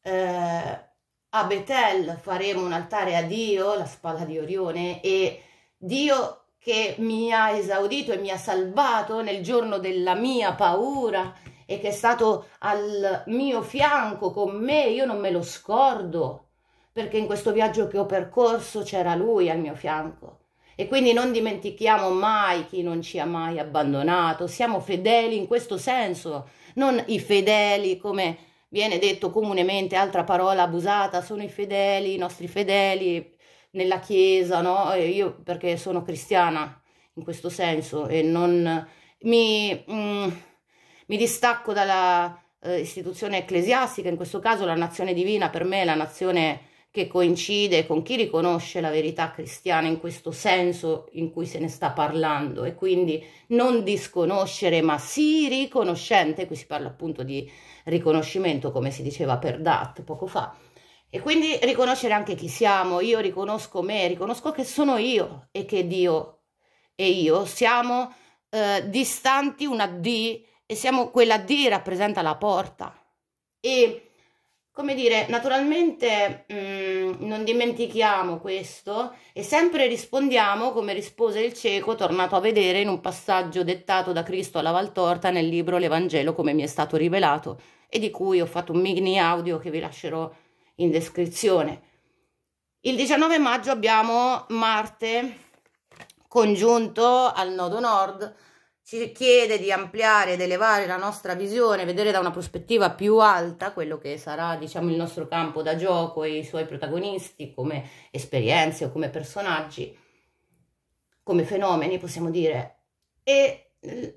eh, a Betel faremo un altare a Dio, la spalla di Orione, e Dio che mi ha esaudito e mi ha salvato nel giorno della mia paura e che è stato al mio fianco con me, io non me lo scordo, perché in questo viaggio che ho percorso c'era lui al mio fianco. E quindi non dimentichiamo mai chi non ci ha mai abbandonato, siamo fedeli in questo senso, non i fedeli come viene detto comunemente, altra parola abusata, sono i fedeli, i nostri fedeli nella chiesa, no? Io perché sono cristiana in questo senso e non mi, mm, mi distacco dalla eh, istituzione ecclesiastica, in questo caso la nazione divina per me è la nazione che coincide con chi riconosce la verità cristiana in questo senso in cui se ne sta parlando e quindi non disconoscere ma sì riconoscente, qui si parla appunto di riconoscimento come si diceva per DAT poco fa, e quindi riconoscere anche chi siamo, io riconosco me, riconosco che sono io e che Dio e io siamo eh, distanti una D e siamo quella D rappresenta la porta e come dire, naturalmente mh, mm, non dimentichiamo questo e sempre rispondiamo come rispose il cieco tornato a vedere in un passaggio dettato da Cristo alla Valtorta nel libro L'Evangelo come mi è stato rivelato e di cui ho fatto un mini audio che vi lascerò in descrizione. Il 19 maggio abbiamo Marte congiunto al nodo nord ci chiede di ampliare ed elevare la nostra visione, vedere da una prospettiva più alta quello che sarà diciamo, il nostro campo da gioco e i suoi protagonisti come esperienze o come personaggi, come fenomeni possiamo dire. E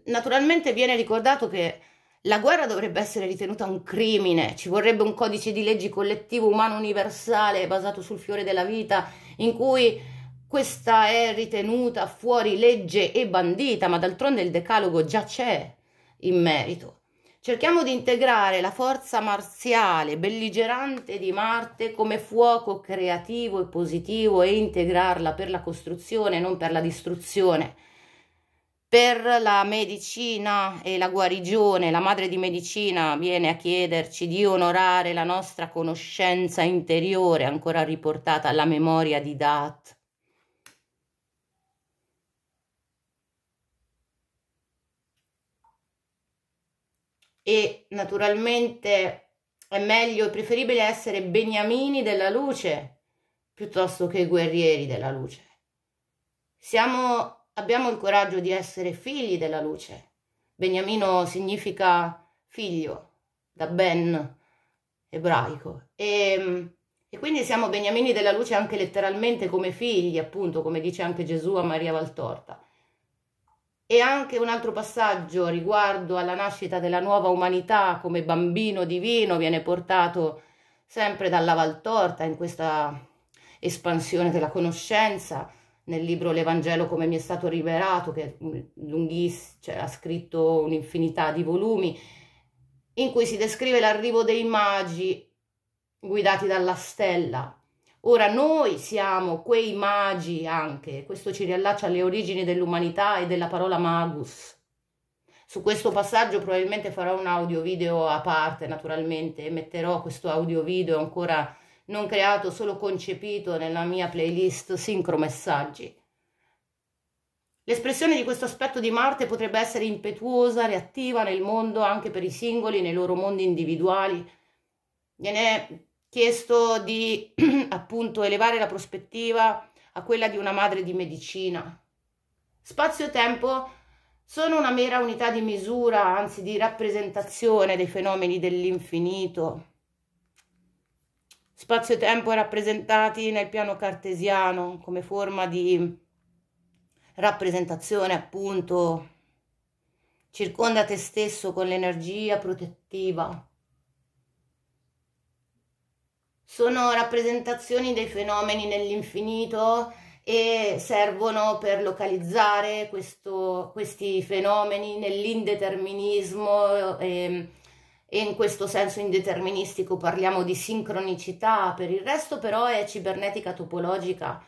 naturalmente viene ricordato che la guerra dovrebbe essere ritenuta un crimine, ci vorrebbe un codice di leggi collettivo umano universale basato sul fiore della vita in cui questa è ritenuta fuori legge e bandita, ma d'altronde il decalogo già c'è in merito. Cerchiamo di integrare la forza marziale, belligerante di Marte come fuoco creativo e positivo e integrarla per la costruzione, non per la distruzione. Per la medicina e la guarigione, la madre di medicina viene a chiederci di onorare la nostra conoscenza interiore, ancora riportata alla memoria di Dat, e naturalmente è meglio è preferibile essere beniamini della luce piuttosto che guerrieri della luce. Siamo, abbiamo il coraggio di essere figli della luce. Beniamino significa figlio, da ben ebraico. E, e quindi siamo beniamini della luce anche letteralmente come figli, appunto, come dice anche Gesù a Maria Valtorta e anche un altro passaggio riguardo alla nascita della nuova umanità come bambino divino viene portato sempre dalla Valtorta in questa espansione della conoscenza nel libro L'Evangelo come mi è stato rivelato che lunghissimo, cioè, ha scritto un'infinità di volumi in cui si descrive l'arrivo dei magi guidati dalla stella Ora noi siamo quei magi anche, questo ci riallaccia alle origini dell'umanità e della parola magus. Su questo passaggio probabilmente farò un audio video a parte naturalmente e metterò questo audio video ancora non creato, solo concepito nella mia playlist Sincro Messaggi. L'espressione di questo aspetto di Marte potrebbe essere impetuosa, reattiva nel mondo anche per i singoli, nei loro mondi individuali. Viene chiesto di appunto elevare la prospettiva a quella di una madre di medicina. Spazio-tempo e sono una mera unità di misura, anzi di rappresentazione dei fenomeni dell'infinito. Spazio-tempo e rappresentati nel piano cartesiano come forma di rappresentazione appunto circonda te stesso con l'energia protettiva sono rappresentazioni dei fenomeni nell'infinito e servono per localizzare questo, questi fenomeni nell'indeterminismo e, ehm, e in questo senso indeterministico parliamo di sincronicità, per il resto però è cibernetica topologica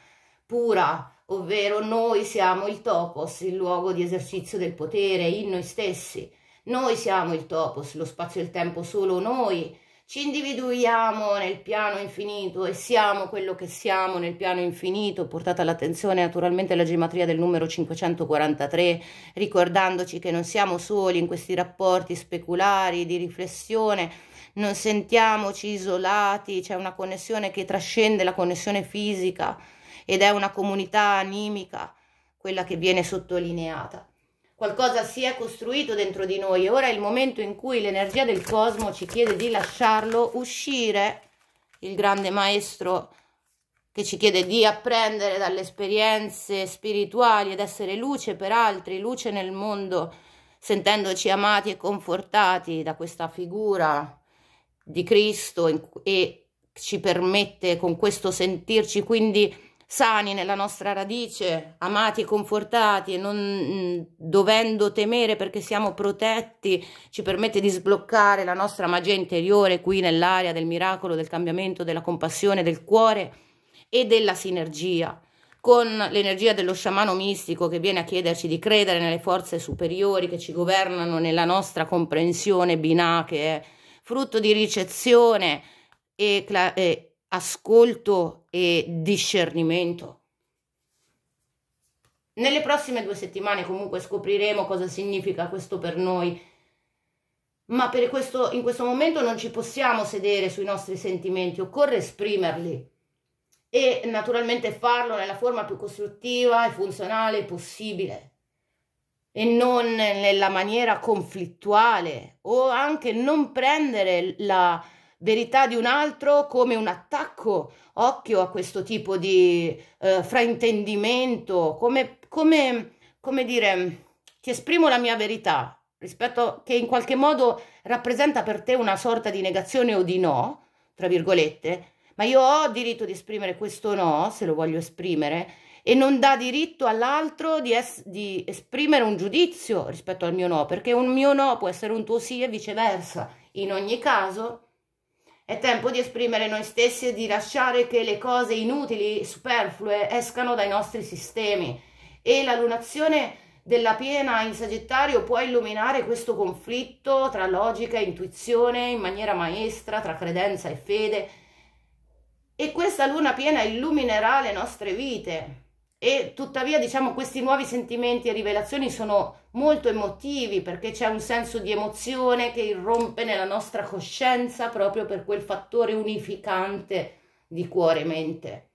pura, ovvero noi siamo il topos, il luogo di esercizio del potere in noi stessi, noi siamo il topos, lo spazio e il tempo solo noi, ci individuiamo nel piano infinito e siamo quello che siamo nel piano infinito, portata all'attenzione naturalmente la geometria del numero 543, ricordandoci che non siamo soli in questi rapporti speculari di riflessione, non sentiamoci isolati, c'è una connessione che trascende la connessione fisica ed è una comunità animica, quella che viene sottolineata qualcosa si è costruito dentro di noi e ora è il momento in cui l'energia del cosmo ci chiede di lasciarlo uscire, il grande maestro che ci chiede di apprendere dalle esperienze spirituali ed essere luce per altri, luce nel mondo, sentendoci amati e confortati da questa figura di Cristo e ci permette con questo sentirci quindi sani nella nostra radice, amati e confortati e non mm, dovendo temere perché siamo protetti, ci permette di sbloccare la nostra magia interiore qui nell'area del miracolo, del cambiamento, della compassione, del cuore e della sinergia con l'energia dello sciamano mistico che viene a chiederci di credere nelle forze superiori che ci governano nella nostra comprensione binà che è frutto di ricezione e, e, ascolto e discernimento. Nelle prossime due settimane comunque scopriremo cosa significa questo per noi, ma per questo, in questo momento non ci possiamo sedere sui nostri sentimenti, occorre esprimerli e naturalmente farlo nella forma più costruttiva e funzionale possibile e non nella maniera conflittuale o anche non prendere la, verità di un altro come un attacco. Occhio a questo tipo di eh, fraintendimento, come, come, come dire, ti esprimo la mia verità rispetto che in qualche modo rappresenta per te una sorta di negazione o di no, tra virgolette, ma io ho diritto di esprimere questo no, se lo voglio esprimere, e non dà diritto all'altro di, es- di, esprimere un giudizio rispetto al mio no, perché un mio no può essere un tuo sì e viceversa. In ogni caso, è tempo di esprimere noi stessi e di lasciare che le cose inutili, superflue, escano dai nostri sistemi. E la lunazione della piena in Sagittario può illuminare questo conflitto tra logica e intuizione in maniera maestra, tra credenza e fede. E questa luna piena illuminerà le nostre vite, e tuttavia diciamo questi nuovi sentimenti e rivelazioni sono molto emotivi perché c'è un senso di emozione che irrompe nella nostra coscienza proprio per quel fattore unificante di cuore e mente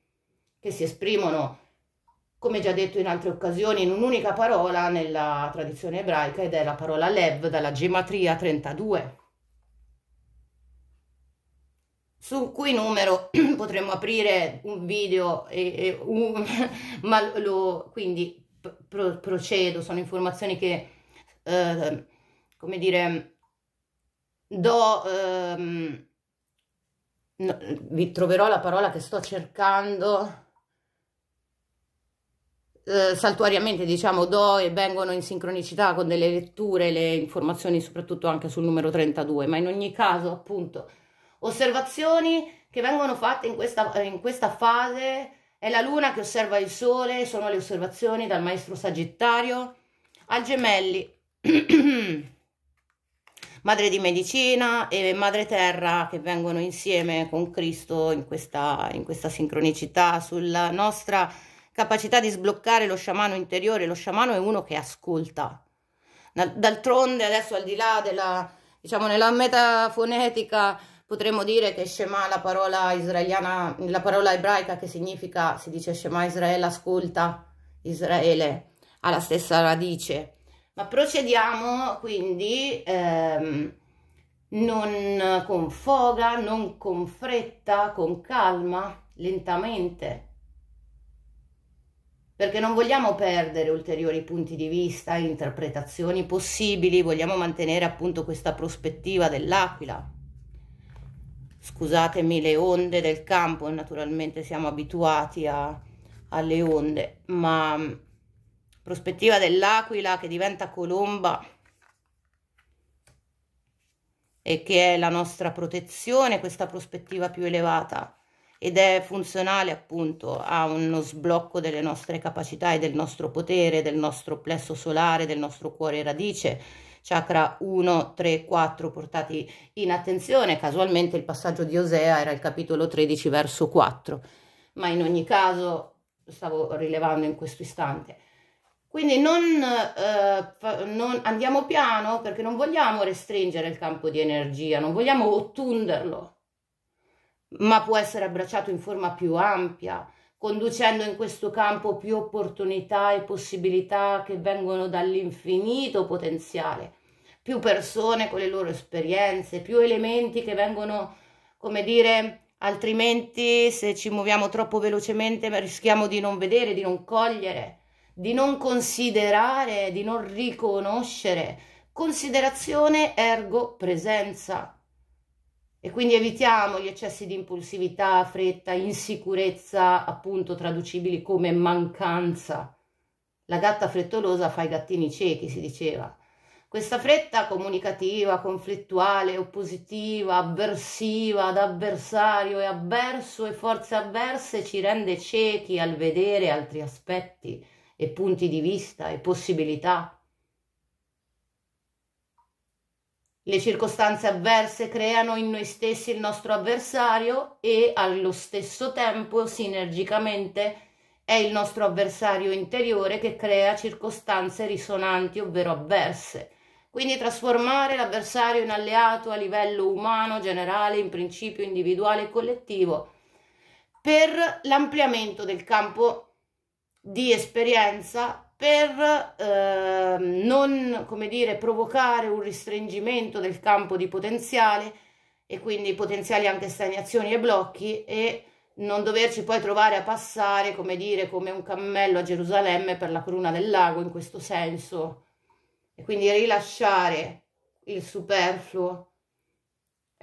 che si esprimono come già detto in altre occasioni in un'unica parola nella tradizione ebraica ed è la parola lev dalla gematria 32 su cui numero potremmo aprire un video e, e un, ma lo quindi pro, procedo sono informazioni che eh, come dire do ehm, no, vi troverò la parola che sto cercando eh, saltuariamente diciamo do e vengono in sincronicità con delle letture le informazioni soprattutto anche sul numero 32 ma in ogni caso appunto Osservazioni che vengono fatte in questa, in questa fase è la luna che osserva il sole, sono le osservazioni dal maestro Sagittario al gemelli. madre di medicina e madre terra che vengono insieme con Cristo in questa, in questa, sincronicità sulla nostra capacità di sbloccare lo sciamano interiore. Lo sciamano è uno che ascolta. D'altronde adesso al di là della, diciamo nella metafonetica potremmo dire che Shema, la parola israeliana, la parola ebraica che significa, si dice Shema Israele, ascolta Israele, ha la stessa radice. Ma procediamo quindi ehm, non con foga, non con fretta, con calma, lentamente, perché non vogliamo perdere ulteriori punti di vista, interpretazioni possibili, vogliamo mantenere appunto questa prospettiva dell'aquila scusatemi le onde del campo, naturalmente siamo abituati a, alle onde, ma mm, prospettiva dell'aquila che diventa colomba e che è la nostra protezione, questa prospettiva più elevata ed è funzionale appunto a uno sblocco delle nostre capacità e del nostro potere, del nostro plesso solare, del nostro cuore radice chakra 1, 3, 4 portati in attenzione. Casualmente il passaggio di Osea era il capitolo 13 verso 4, ma in ogni caso stavo rilevando in questo istante. Quindi non, eh, non andiamo piano perché non vogliamo restringere il campo di energia, non vogliamo ottunderlo, ma può essere abbracciato in forma più ampia conducendo in questo campo più opportunità e possibilità che vengono dall'infinito potenziale, più persone con le loro esperienze, più elementi che vengono, come dire, altrimenti se ci muoviamo troppo velocemente rischiamo di non vedere, di non cogliere, di non considerare, di non riconoscere. Considerazione ergo presenza. E quindi evitiamo gli eccessi di impulsività, fretta, insicurezza, appunto traducibili come mancanza. La gatta frettolosa fa i gattini ciechi, si diceva. Questa fretta comunicativa, conflittuale, oppositiva, avversiva ad avversario e avverso e forze avverse ci rende ciechi al vedere altri aspetti e punti di vista e possibilità. Le circostanze avverse creano in noi stessi il nostro avversario e allo stesso tempo sinergicamente è il nostro avversario interiore che crea circostanze risonanti, ovvero avverse. Quindi trasformare l'avversario in alleato a livello umano, generale, in principio individuale e collettivo, per l'ampliamento del campo di esperienza per eh, non come dire, provocare un ristringimento del campo di potenziale e quindi potenziali anche stagnazioni e blocchi e non doverci poi trovare a passare come dire come un cammello a Gerusalemme per la cruna del lago in questo senso e quindi rilasciare il superfluo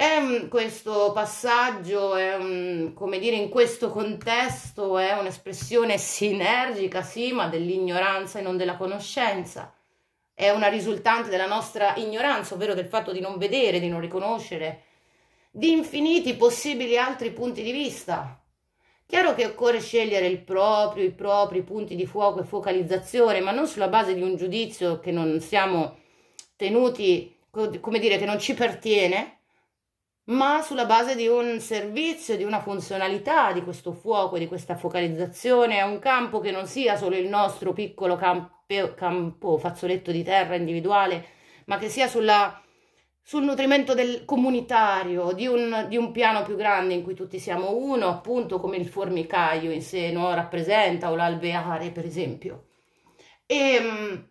è mm, questo passaggio, è mm, come dire, in questo contesto è un'espressione sinergica, sì, ma dell'ignoranza e non della conoscenza. È una risultante della nostra ignoranza, ovvero del fatto di non vedere, di non riconoscere, di infiniti possibili altri punti di vista. Chiaro che occorre scegliere il proprio, i propri punti di fuoco e focalizzazione, ma non sulla base di un giudizio che non siamo tenuti, come dire, che non ci pertiene, ma sulla base di un servizio, di una funzionalità di questo fuoco, di questa focalizzazione a un campo che non sia solo il nostro piccolo campo, campo fazzoletto di terra individuale, ma che sia sulla, sul nutrimento del comunitario, di un, di un piano più grande in cui tutti siamo uno, appunto come il formicaio in sé no, rappresenta o l'alveare, per esempio. E, ehm,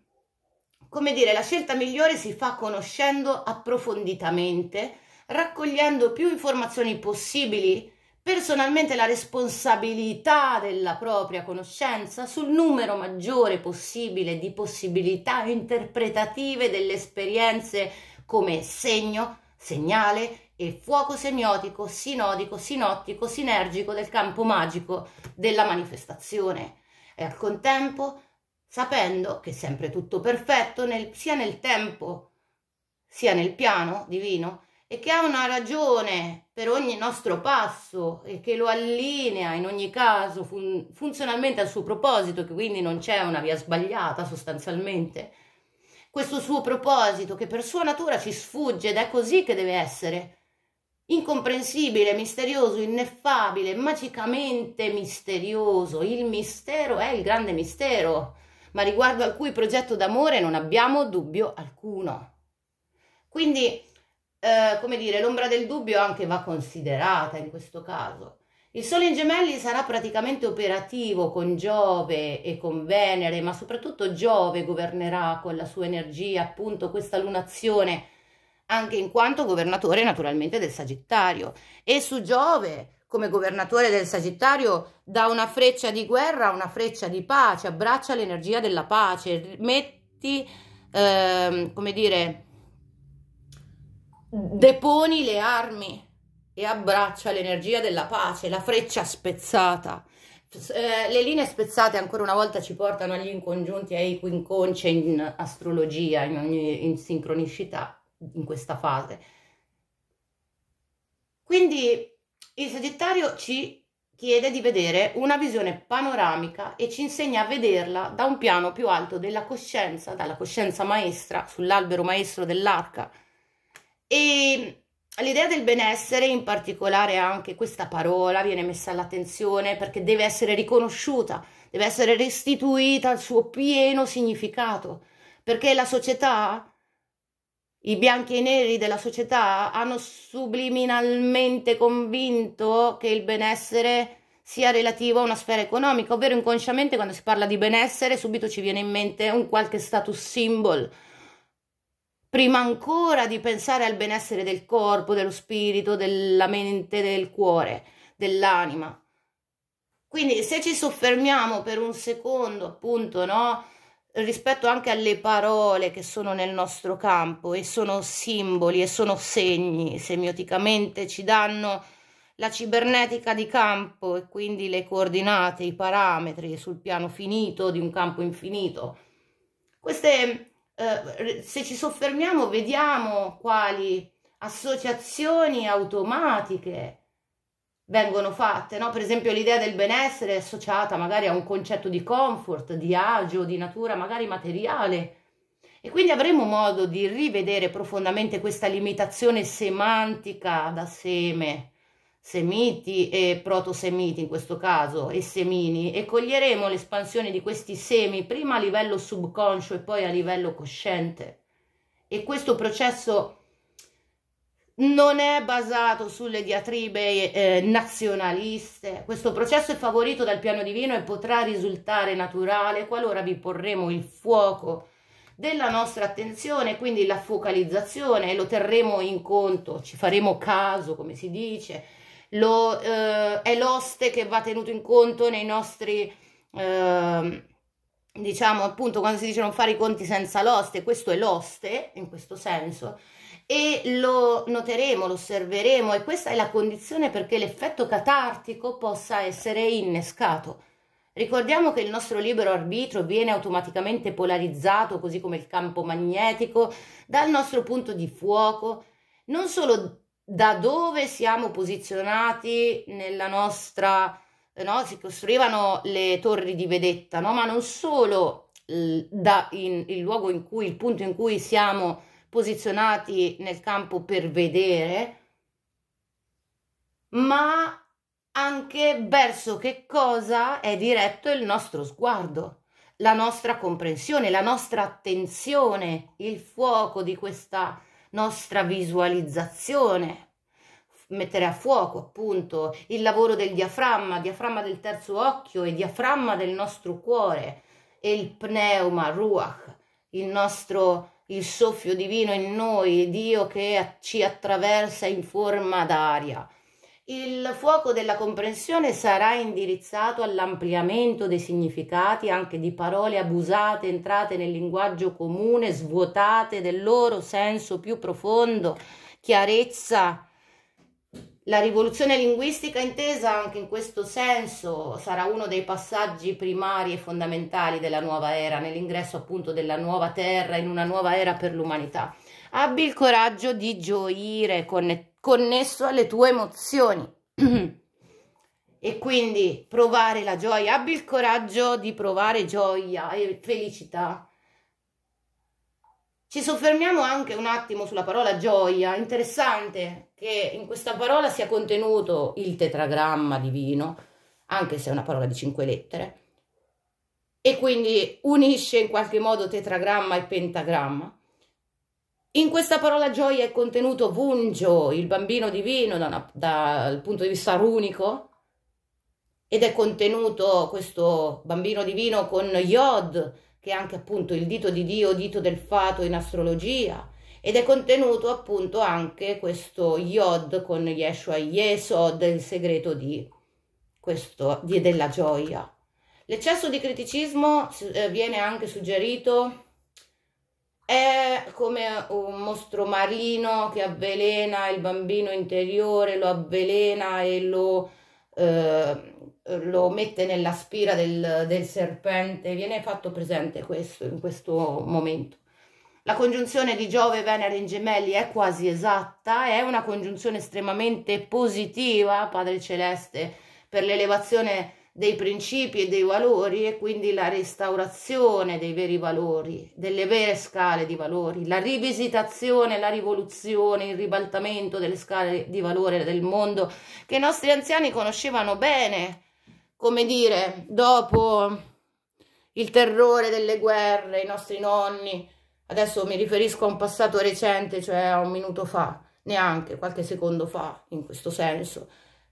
come dire, la scelta migliore si fa conoscendo approfonditamente raccogliendo più informazioni possibili, personalmente la responsabilità della propria conoscenza sul numero maggiore possibile di possibilità interpretative delle esperienze come segno, segnale e fuoco semiotico, sinodico, sinottico, sinergico del campo magico della manifestazione e al contempo sapendo che è sempre tutto perfetto nel, sia nel tempo sia nel piano divino e che ha una ragione per ogni nostro passo e che lo allinea in ogni caso fun- funzionalmente al suo proposito, che quindi non c'è una via sbagliata sostanzialmente. Questo suo proposito che per sua natura ci sfugge ed è così che deve essere. Incomprensibile, misterioso, ineffabile, magicamente misterioso. Il mistero è il grande mistero, ma riguardo al cui progetto d'amore non abbiamo dubbio alcuno. Quindi eh, come dire, l'ombra del dubbio anche va considerata in questo caso. Il Sole in Gemelli sarà praticamente operativo con Giove e con Venere, ma soprattutto Giove governerà con la sua energia appunto questa lunazione, anche in quanto governatore naturalmente del Sagittario. E su Giove come governatore del Sagittario dà una freccia di guerra, a una freccia di pace, abbraccia l'energia della pace, metti, ehm, come dire, deponi le armi e abbraccia l'energia della pace, la freccia spezzata. Eh, le linee spezzate ancora una volta ci portano agli incongiunti e ai quinconce in astrologia, in, ogni, in sincronicità in questa fase. Quindi il Sagittario ci chiede di vedere una visione panoramica e ci insegna a vederla da un piano più alto della coscienza, dalla coscienza maestra, sull'albero maestro dell'arca, e l'idea del benessere, in particolare anche questa parola, viene messa all'attenzione perché deve essere riconosciuta, deve essere restituita al suo pieno significato, perché la società, i bianchi e i neri della società hanno subliminalmente convinto che il benessere sia relativo a una sfera economica, ovvero inconsciamente quando si parla di benessere subito ci viene in mente un qualche status symbol, prima ancora di pensare al benessere del corpo, dello spirito, della mente, del cuore, dell'anima. Quindi se ci soffermiamo per un secondo, appunto, no? rispetto anche alle parole che sono nel nostro campo e sono simboli e sono segni, semioticamente ci danno la cibernetica di campo e quindi le coordinate, i parametri sul piano finito di un campo infinito. Queste eh, se ci soffermiamo vediamo quali associazioni automatiche vengono fatte, no? per esempio l'idea del benessere è associata magari a un concetto di comfort, di agio, di natura magari materiale e quindi avremo modo di rivedere profondamente questa limitazione semantica da seme semiti e protosemiti in questo caso e semini e coglieremo l'espansione di questi semi prima a livello subconscio e poi a livello cosciente e questo processo non è basato sulle diatribe eh, nazionaliste. Questo processo è favorito dal piano divino e potrà risultare naturale qualora vi porremo il fuoco della nostra attenzione, quindi la focalizzazione, lo terremo in conto, ci faremo caso, come si dice, lo, eh, è l'oste che va tenuto in conto nei nostri, eh, diciamo appunto quando si dice non fare i conti senza l'oste, questo è l'oste in questo senso e lo noteremo, lo osserveremo e questa è la condizione perché l'effetto catartico possa essere innescato. Ricordiamo che il nostro libero arbitro viene automaticamente polarizzato, così come il campo magnetico, dal nostro punto di fuoco, non solo da dove siamo posizionati nella nostra... Eh, no? Si costruivano le torri di vedetta, no? ma non solo da in, il luogo in cui, il punto in cui siamo posizionati nel campo per vedere, ma anche verso che cosa è diretto il nostro sguardo, la nostra comprensione, la nostra attenzione, il fuoco di questa nostra visualizzazione, mettere a fuoco appunto il lavoro del diaframma, diaframma del terzo occhio e diaframma del nostro cuore e il pneuma, ruach, il nostro il soffio divino in noi, Dio che ci attraversa in forma d'aria il fuoco della comprensione sarà indirizzato all'ampliamento dei significati anche di parole abusate, entrate nel linguaggio comune, svuotate del loro senso più profondo, chiarezza, la rivoluzione linguistica intesa anche in questo senso sarà uno dei passaggi primari e fondamentali della nuova era, nell'ingresso appunto della nuova terra in una nuova era per l'umanità. Abbi il coraggio di gioire, connettere connesso alle tue emozioni. e quindi provare la gioia, abbi il coraggio di provare gioia e felicità. Ci soffermiamo anche un attimo sulla parola gioia, interessante che in questa parola sia contenuto il tetragramma divino, anche se è una parola di cinque lettere, e quindi unisce in qualche modo tetragramma e pentagramma. In questa parola gioia è contenuto Vungio, il bambino divino da una, da, dal punto di vista runico, ed è contenuto questo bambino divino con Yod, che è anche appunto il dito di Dio, dito del fato in astrologia, ed è contenuto appunto anche questo Yod con Yeshua Yesod, il segreto di questo, di, della gioia. L'eccesso di criticismo eh, viene anche suggerito è come un mostro marino che avvelena il bambino interiore, lo avvelena e lo, eh, lo mette nella spira del, del serpente. Viene fatto presente questo in questo momento. La congiunzione di Giove e Venere in gemelli è quasi esatta, è una congiunzione estremamente positiva, Padre Celeste, per l'elevazione dei principi e dei valori e quindi la restaurazione dei veri valori, delle vere scale di valori, la rivisitazione, la rivoluzione, il ribaltamento delle scale di valore del mondo che i nostri anziani conoscevano bene, come dire, dopo il terrore delle guerre, i nostri nonni, adesso mi riferisco a un passato recente, cioè a un minuto fa, neanche qualche secondo fa in questo senso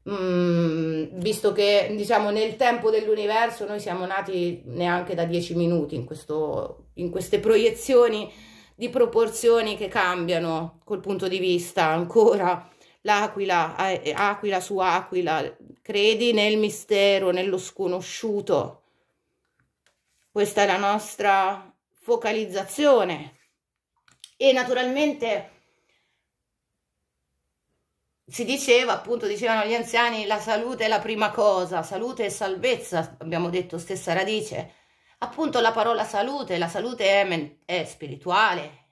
Mm, visto che diciamo nel tempo dell'universo noi siamo nati neanche da dieci minuti in, questo, in queste proiezioni di proporzioni che cambiano col punto di vista ancora l'aquila, eh, aquila su aquila, credi nel mistero, nello sconosciuto. Questa è la nostra focalizzazione e naturalmente si diceva appunto, dicevano gli anziani, la salute è la prima cosa, salute e salvezza, abbiamo detto stessa radice. Appunto la parola salute, la salute è, è spirituale,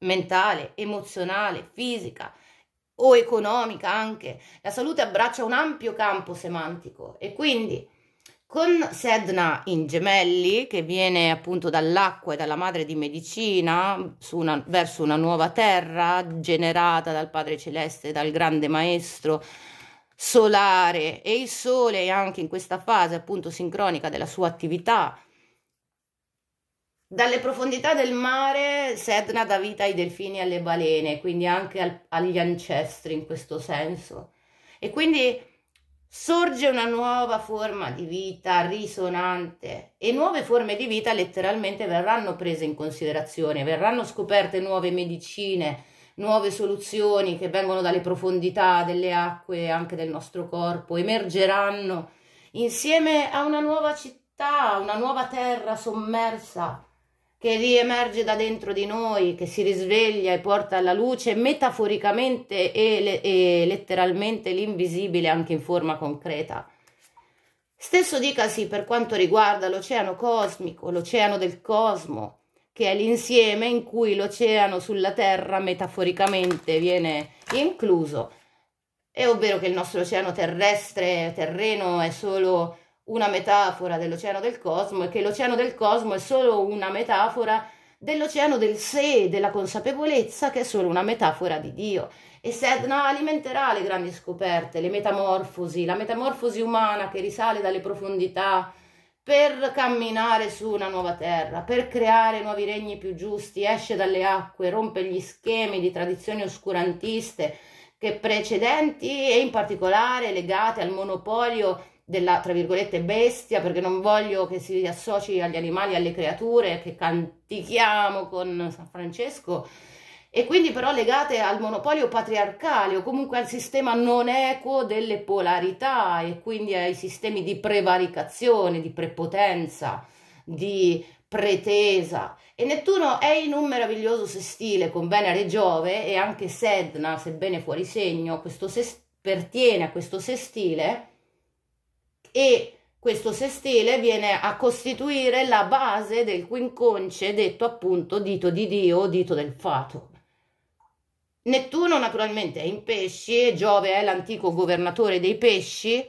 mentale, emozionale, fisica o economica anche. La salute abbraccia un ampio campo semantico e quindi con Sedna in gemelli, che viene appunto dall'acqua e dalla madre di medicina una, verso una nuova terra generata dal Padre Celeste, dal grande maestro solare e il sole anche in questa fase appunto sincronica della sua attività dalle profondità del mare Sedna dà vita ai delfini e alle balene, quindi anche al, agli ancestri in questo senso. E quindi sorge una nuova forma di vita risonante e nuove forme di vita letteralmente verranno prese in considerazione, verranno scoperte nuove medicine, nuove soluzioni che vengono dalle profondità delle acque anche del nostro corpo, emergeranno insieme a una nuova città, una nuova terra sommersa che riemerge da dentro di noi, che si risveglia e porta alla luce metaforicamente e, le, e letteralmente l'invisibile anche in forma concreta. Stesso dicasi per quanto riguarda l'oceano cosmico, l'oceano del cosmo, che è l'insieme in cui l'oceano sulla Terra metaforicamente viene incluso, e ovvero che il nostro oceano terrestre, terreno, è solo una metafora dell'oceano del cosmo e che l'oceano del cosmo è solo una metafora dell'oceano del sé, della consapevolezza che è solo una metafora di Dio. E Sedna alimenterà le grandi scoperte, le metamorfosi, la metamorfosi umana che risale dalle profondità per camminare su una nuova terra, per creare nuovi regni più giusti, esce dalle acque, rompe gli schemi di tradizioni oscurantiste che precedenti e in particolare legate al monopolio della, tra virgolette, bestia, perché non voglio che si associ agli animali, alle creature che cantichiamo con San Francesco, e quindi però legate al monopolio patriarcale o comunque al sistema non equo delle polarità e quindi ai sistemi di prevaricazione, di prepotenza, di pretesa. E Nettuno è in un meraviglioso sestile con Venere e Giove e anche Sedna, sebbene fuori segno, questo sest- pertiene a questo sestile e questo sestile viene a costituire la base del quinconce detto appunto dito di Dio dito del fato. Nettuno naturalmente è in pesci, Giove è l'antico governatore dei pesci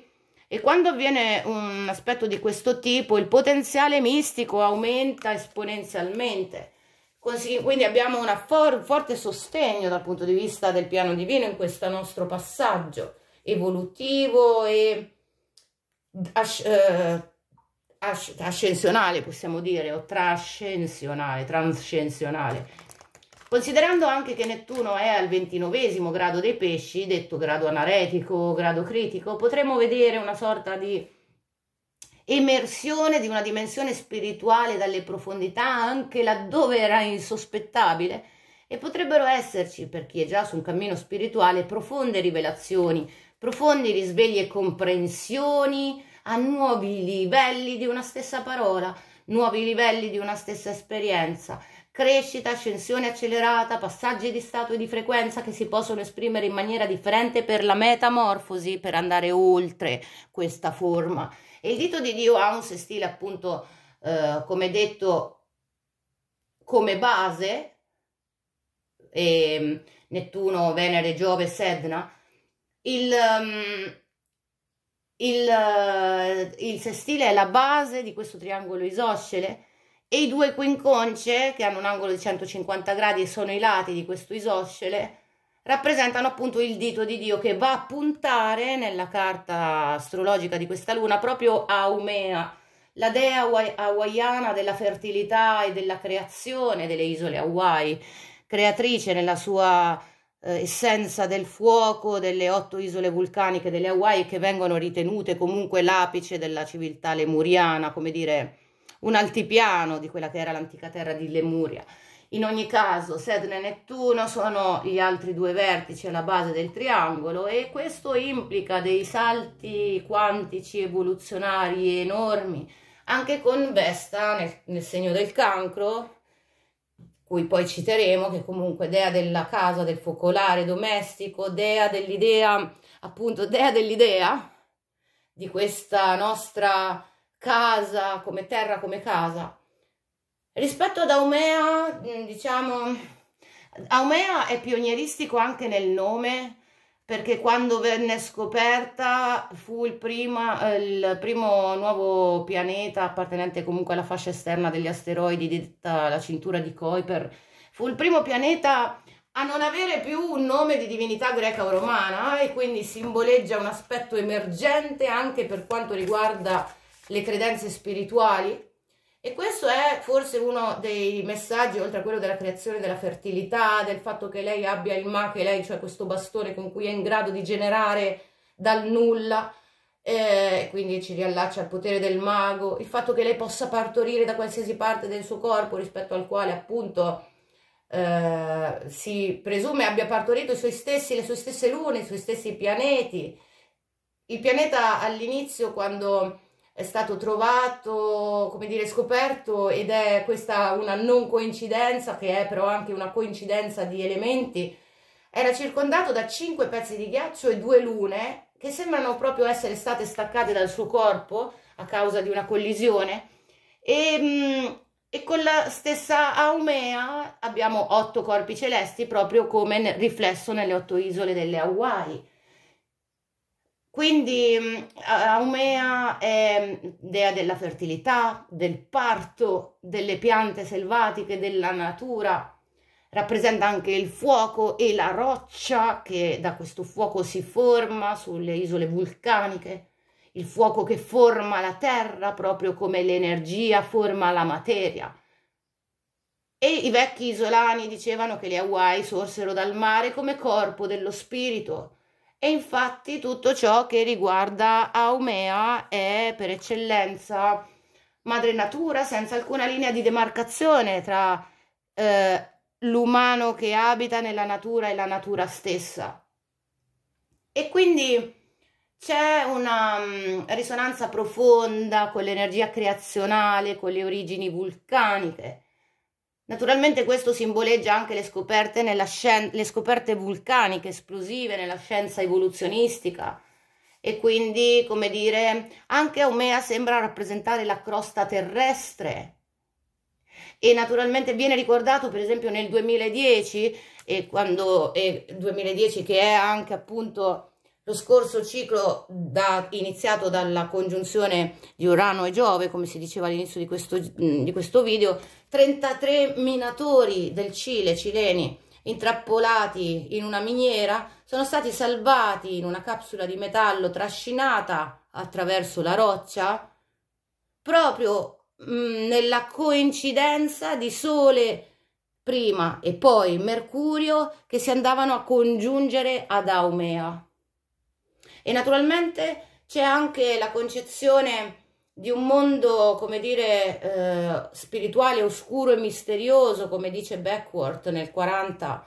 e quando avviene un aspetto di questo tipo il potenziale mistico aumenta esponenzialmente. Quindi abbiamo un for forte sostegno dal punto di vista del piano divino in questo nostro passaggio evolutivo e asc eh, asc ascensionale, possiamo dire, o trascensionale, transcensionale. Considerando anche che Nettuno è al ventinovesimo grado dei pesci, detto grado anaretico, grado critico, potremmo vedere una sorta di emersione di una dimensione spirituale dalle profondità anche laddove era insospettabile e potrebbero esserci, per chi è già su un cammino spirituale, profonde rivelazioni, profondi risvegli e comprensioni a nuovi livelli di una stessa parola, nuovi livelli di una stessa esperienza, crescita, ascensione accelerata, passaggi di stato e di frequenza che si possono esprimere in maniera differente per la metamorfosi, per andare oltre questa forma. E il dito di Dio ha un sestile appunto, eh, come detto, come base, e ehm, Nettuno, Venere, Giove, Sedna, il, ehm, il, eh, il sestile è la base di questo triangolo isoscele e i due quinconce, che hanno un angolo di 150 gradi e sono i lati di questo isoscele, rappresentano appunto il dito di Dio che va a puntare nella carta astrologica di questa luna proprio a Umea, la dea hawaiana della fertilità e della creazione delle isole Hawaii, creatrice nella sua eh, essenza del fuoco delle otto isole vulcaniche delle Hawaii che vengono ritenute comunque l'apice della civiltà lemuriana, come dire un altipiano di quella che era l'antica terra di Lemuria. In ogni caso, Sedna e Nettuno sono gli altri due vertici alla base del triangolo e questo implica dei salti quantici evoluzionari enormi, anche con Vesta nel, nel segno del cancro, cui poi citeremo, che comunque dea della casa, del focolare domestico, dea dell'idea, appunto, dea dell'idea di questa nostra casa come terra, come casa. Rispetto ad Aumea, diciamo, Aumea è pionieristico anche nel nome, perché quando venne scoperta fu il, prima, eh, il, primo nuovo pianeta appartenente comunque alla fascia esterna degli asteroidi, detta la cintura di Kuiper, fu il primo pianeta a non avere più un nome di divinità greca o romana e quindi simboleggia un aspetto emergente anche per quanto riguarda le credenze spirituali e questo è forse uno dei messaggi, oltre a quello della creazione della fertilità, del fatto che lei abbia il ma, che lei, cioè questo bastone con cui è in grado di generare dal nulla, eh, quindi ci riallaccia al potere del mago, il fatto che lei possa partorire da qualsiasi parte del suo corpo rispetto al quale appunto eh, si presume abbia partorito i suoi stessi, le sue stesse lune, i suoi stessi pianeti. Il pianeta all'inizio quando è stato trovato, come dire, scoperto ed è questa una non coincidenza che è però anche una coincidenza di elementi, era circondato da cinque pezzi di ghiaccio e due lune che sembrano proprio essere state staccate dal suo corpo a causa di una collisione e, mm, e con la stessa Aumea abbiamo otto corpi celesti proprio come riflesso nelle otto isole delle Hawaii quindi mm, Aumea è mm, dea della fertilità, del parto, delle piante selvatiche, della natura, rappresenta anche il fuoco e la roccia che da questo fuoco si forma sulle isole vulcaniche, il fuoco che forma la terra proprio come l'energia forma la materia. E i vecchi isolani dicevano che le Hawaii sorsero dal mare come corpo dello spirito, e infatti tutto ciò che riguarda Aumea è per eccellenza madre natura, senza alcuna linea di demarcazione tra eh, l'umano che abita nella natura e la natura stessa. E quindi c'è una um, risonanza profonda con l'energia creazionale, con le origini vulcaniche Naturalmente questo simboleggia anche le scoperte, le scoperte vulcaniche esplosive nella scienza evoluzionistica e quindi, come dire, anche Omea sembra rappresentare la crosta terrestre. E naturalmente viene ricordato, per esempio, nel 2010, e quando, e 2010 che è anche appunto lo scorso ciclo da, iniziato dalla congiunzione di Urano e Giove, come si diceva all'inizio di, di questo, video, 33 minatori del Cile, cileni, intrappolati in una miniera, sono stati salvati in una capsula di metallo trascinata attraverso la roccia, proprio mh, nella coincidenza di sole prima e poi mercurio che si andavano a congiungere ad Aumea. E naturalmente c'è anche la concezione di un mondo, come dire, eh, spirituale, oscuro e misterioso, come dice Beckworth nel 40,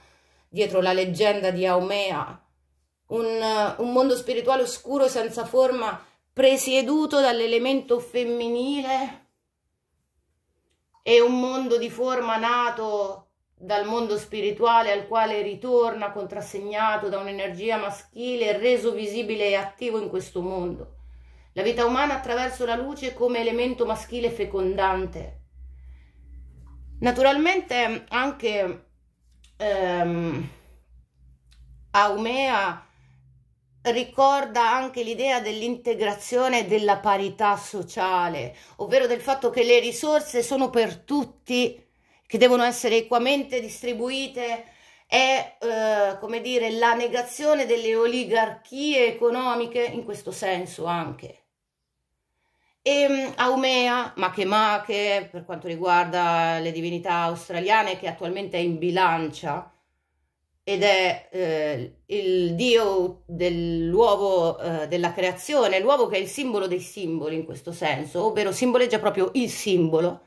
dietro la leggenda di Aumea, un, un mondo spirituale oscuro senza forma, presieduto dall'elemento femminile e un mondo di forma nato dal mondo spirituale al quale ritorna contrassegnato da un'energia maschile reso visibile e attivo in questo mondo. La vita umana attraverso la luce come elemento maschile fecondante. Naturalmente anche ehm, Aumea ricorda anche l'idea dell'integrazione e della parità sociale, ovvero del fatto che le risorse sono per tutti che devono essere equamente distribuite è, eh, come dire, la negazione delle oligarchie economiche in questo senso anche. E ehm, Aumea, Makemake, per quanto riguarda le divinità australiane, che attualmente è in bilancia ed è eh, il dio dell'uovo, eh, della creazione, l'uovo che è il simbolo dei simboli in questo senso, ovvero simboleggia proprio il simbolo,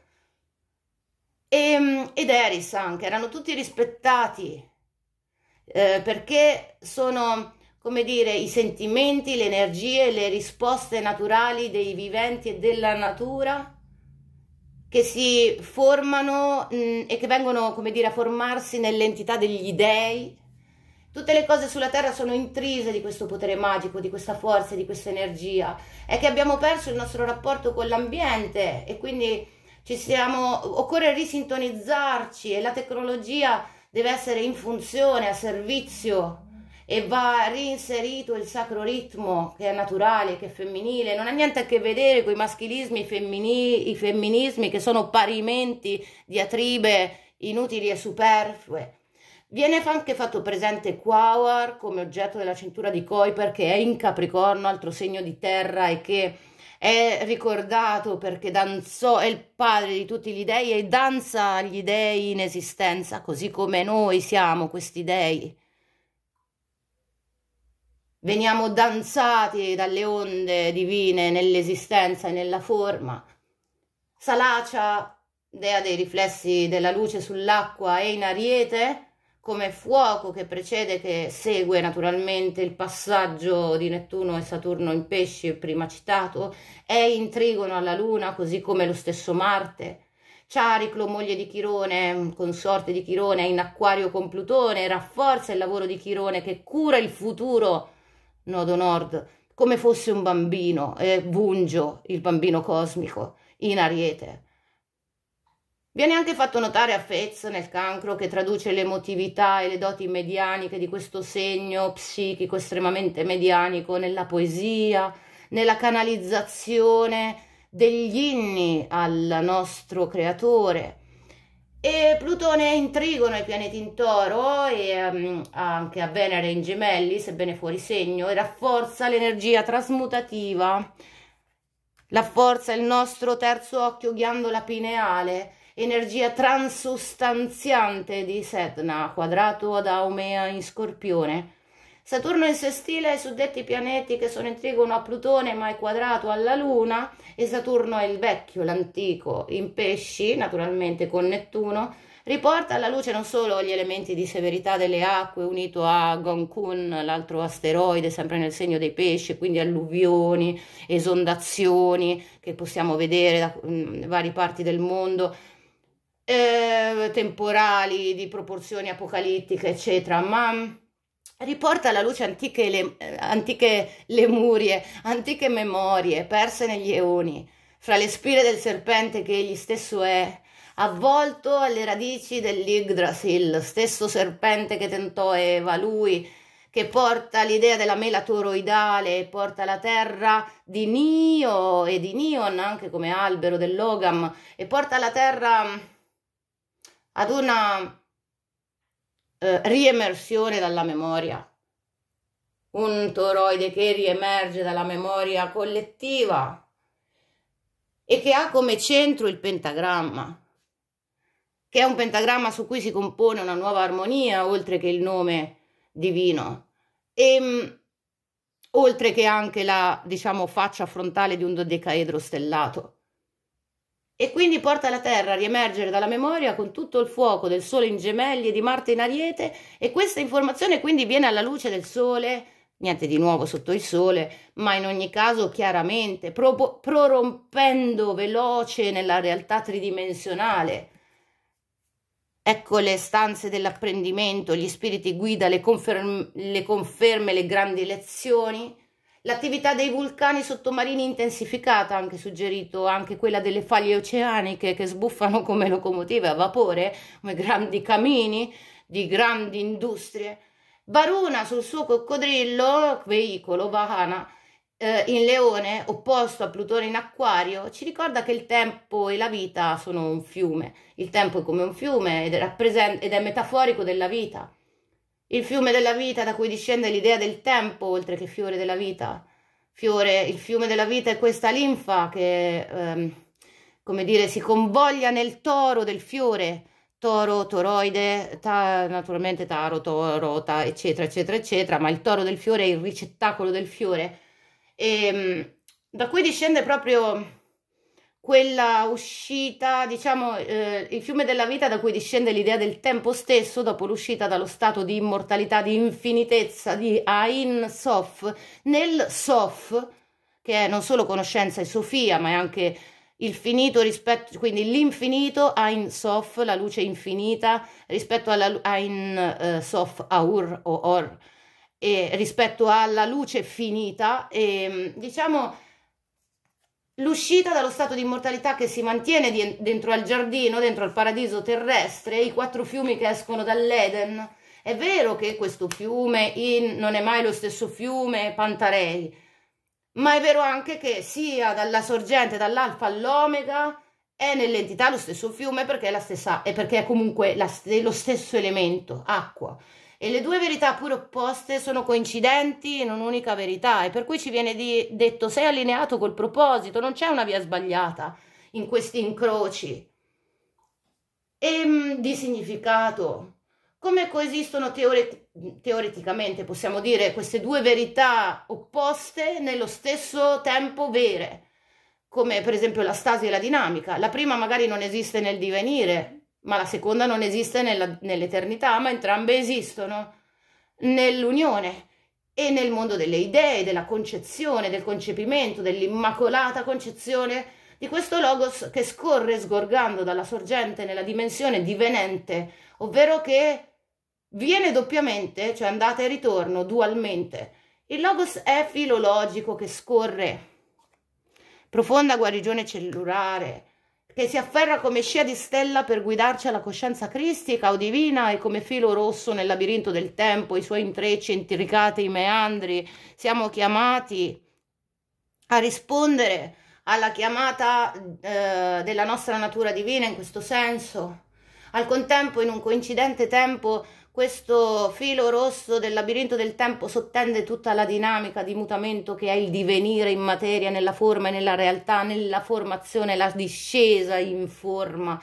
e, ehm, ed Eris anche, erano tutti rispettati eh, perché sono, come dire, i sentimenti, le energie, le risposte naturali dei viventi e della natura che si formano mh, mm, e che vengono, come dire, a formarsi nell'entità degli dei. Tutte le cose sulla Terra sono intrise di questo potere magico, di questa forza, di questa energia. È che abbiamo perso il nostro rapporto con l'ambiente e quindi ci siamo, occorre risintonizzarci e la tecnologia deve essere in funzione, a servizio e va reinserito il sacro ritmo che è naturale, che è femminile, non ha niente a che vedere con i maschilismi, femmini, i femminismi che sono parimenti diatribe inutili e superflue. Viene anche fatto presente Quaor come oggetto della cintura di Kuiper che è in Capricorno, altro segno di terra e che è ricordato perché danzò, è il padre di tutti gli dei e danza gli dei in esistenza, così come noi siamo questi dei. Veniamo danzati dalle onde divine nell'esistenza e nella forma. Salacia, dea dei riflessi della luce sull'acqua, e in ariete come fuoco che precede, che segue naturalmente il passaggio di Nettuno e Saturno in pesci prima citato, è in trigono alla Luna, così come lo stesso Marte. Ciariclo, moglie di Chirone, consorte di Chirone, è in acquario con Plutone, rafforza il lavoro di Chirone che cura il futuro nodo nord, come fosse un bambino, e Bungio, il bambino cosmico, in Ariete Viene anche fatto notare a Fez nel cancro che traduce l'emotività e le doti medianiche di questo segno psichico estremamente medianico nella poesia, nella canalizzazione degli inni al nostro creatore. E Plutone è in trigono ai pianeti in toro e um, anche a Venere in gemelli, sebbene fuori segno, e rafforza l'energia trasmutativa, rafforza il nostro terzo occhio ghiandola pineale, energia transustanziante di Setna, quadrato ad Aumea in scorpione. Saturno in sestile ai suddetti pianeti che sono in trigono a Plutone ma è quadrato alla Luna e Saturno è il vecchio, l'antico, in pesci, naturalmente con Nettuno, riporta alla luce non solo gli elementi di severità delle acque unito a Gonkun, l'altro asteroide sempre nel segno dei pesci, quindi alluvioni, esondazioni che possiamo vedere da mh, mm, varie parti del mondo, eh, temporali, di proporzioni apocalittiche, eccetera, ma riporta alla luce antiche, le, eh, antiche lemurie, antiche memorie perse negli eoni, fra le spire del serpente che egli stesso è, avvolto alle radici dell'Igdrasil, stesso serpente che tentò Eva, lui che porta l'idea della mela toroidale e porta la terra di Nio e di Nion, anche come albero dell'Ogam, e porta la terra ad una eh, riemersione dalla memoria, un toroide che riemerge dalla memoria collettiva e che ha come centro il pentagramma, che è un pentagramma su cui si compone una nuova armonia, oltre che il nome divino. E, mm, oltre che anche la diciamo, faccia frontale di un dodecaedro stellato e quindi porta la Terra a riemergere dalla memoria con tutto il fuoco del Sole in gemelli e di Marte in ariete e questa informazione quindi viene alla luce del Sole, niente di nuovo sotto il Sole, ma in ogni caso chiaramente, pro prorompendo veloce nella realtà tridimensionale. Ecco le stanze dell'apprendimento, gli spiriti guida, le, confer le conferme, le grandi lezioni L'attività dei vulcani sottomarini intensificata, anche suggerito, anche quella delle faglie oceaniche che sbuffano come locomotive a vapore, come grandi camini di grandi industrie. Baruna sul suo coccodrillo, veicolo Vahana, eh, in leone, opposto a Plutone in acquario, ci ricorda che il tempo e la vita sono un fiume. Il tempo è come un fiume ed è, ed è metaforico della vita il fiume della vita da cui discende l'idea del tempo, oltre che fiore della vita. Fiore, il fiume della vita è questa linfa che, ehm, come dire, si convoglia nel toro del fiore, toro, toroide, ta, naturalmente taro, toro, ta, eccetera, eccetera, eccetera, ma il toro del fiore è il ricettacolo del fiore. E, ehm, da cui discende proprio quella uscita, diciamo, eh, il fiume della vita da cui discende l'idea del tempo stesso dopo l'uscita dallo stato di immortalità, di infinitezza, di Ain Sof, nel Sof, che è non solo conoscenza e Sofia, ma è anche il finito rispetto, quindi l'infinito, Ain Sof, la luce infinita, rispetto alla Ain uh, Sof, Aur o Or, e rispetto alla luce finita, e ehm, diciamo l'uscita dallo stato di immortalità che si mantiene di, dentro al giardino, dentro al paradiso terrestre, i quattro fiumi che escono dall'Eden. È vero che questo fiume in non è mai lo stesso fiume Pantarei, ma è vero anche che sia dalla sorgente, dall'alfa all'omega, è nell'entità lo stesso fiume perché è la stessa, e perché è comunque la, lo stesso elemento, acqua e le due verità pure opposte sono coincidenti in un'unica verità e per cui ci viene di, detto sei allineato col proposito, non c'è una via sbagliata in questi incroci e ehm, di significato. Come coesistono teore, teoreticamente, possiamo dire, queste due verità opposte nello stesso tempo vere? come per esempio la stasi e la dinamica. La prima magari non esiste nel divenire, ma la seconda non esiste nella, nell'eternità, ma entrambe esistono nell'unione e nel mondo delle idee, della concezione, del concepimento, dell'immacolata concezione di questo logos che scorre sgorgando dalla sorgente nella dimensione divenente, ovvero che viene doppiamente, cioè andata e ritorno, dualmente. Il logos è filologico che scorre, profonda guarigione cellulare, che si afferra come scia di stella per guidarci alla coscienza cristica o divina e come filo rosso nel labirinto del tempo, i suoi intrecci intricati, i meandri. Siamo chiamati a rispondere alla chiamata eh, della nostra natura divina in questo senso. Al contempo, in un coincidente tempo, questo filo rosso del labirinto del tempo sottende tutta la dinamica di mutamento che è il divenire in materia, nella forma e nella realtà, nella formazione, la discesa in forma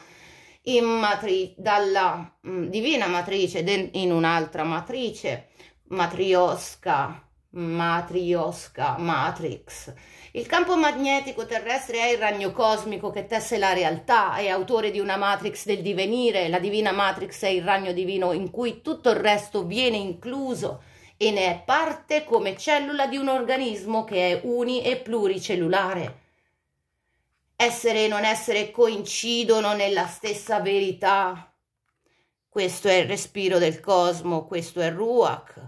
in matri- dalla mh, mm, divina matrice in un'altra matrice matriosca Matrioska, Matrix. Il campo magnetico terrestre è il ragno cosmico che tesse la realtà, è autore di una Matrix del divenire, la divina Matrix è il ragno divino in cui tutto il resto viene incluso e ne è parte come cellula di un organismo che è uni e pluricellulare. Essere e non essere coincidono nella stessa verità. Questo è il respiro del cosmo, questo è Ruach.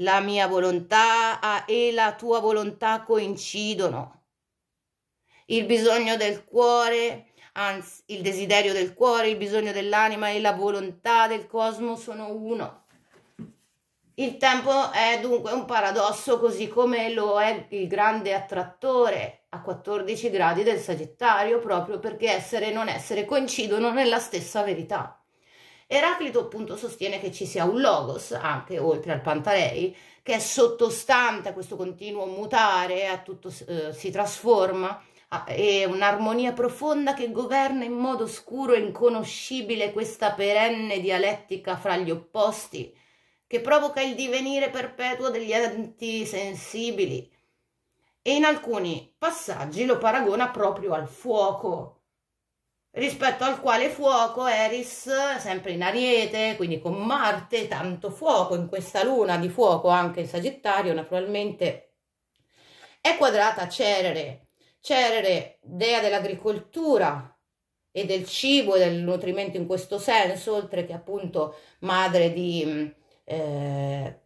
La mia volontà e la tua volontà coincidono. Il bisogno del cuore, anzi il desiderio del cuore, il bisogno dell'anima e la volontà del cosmo sono uno. Il tempo è dunque un paradosso così come lo è il grande attrattore a 14 gradi del Sagittario proprio perché essere e non essere coincidono nella stessa verità. Eraclito appunto sostiene che ci sia un logos, anche oltre al Pantarei, che è sottostante a questo continuo mutare, a tutto eh, si trasforma, e un'armonia profonda che governa in modo oscuro e inconoscibile questa perenne dialettica fra gli opposti, che provoca il divenire perpetuo degli enti sensibili. E in alcuni passaggi lo paragona proprio al fuoco, rispetto al quale fuoco Eris, sempre in ariete, quindi con Marte, tanto fuoco in questa luna di fuoco, anche in Sagittario naturalmente, è quadrata Cerere. Cerere, dea dell'agricoltura e del cibo e del nutrimento in questo senso, oltre che appunto madre di eh,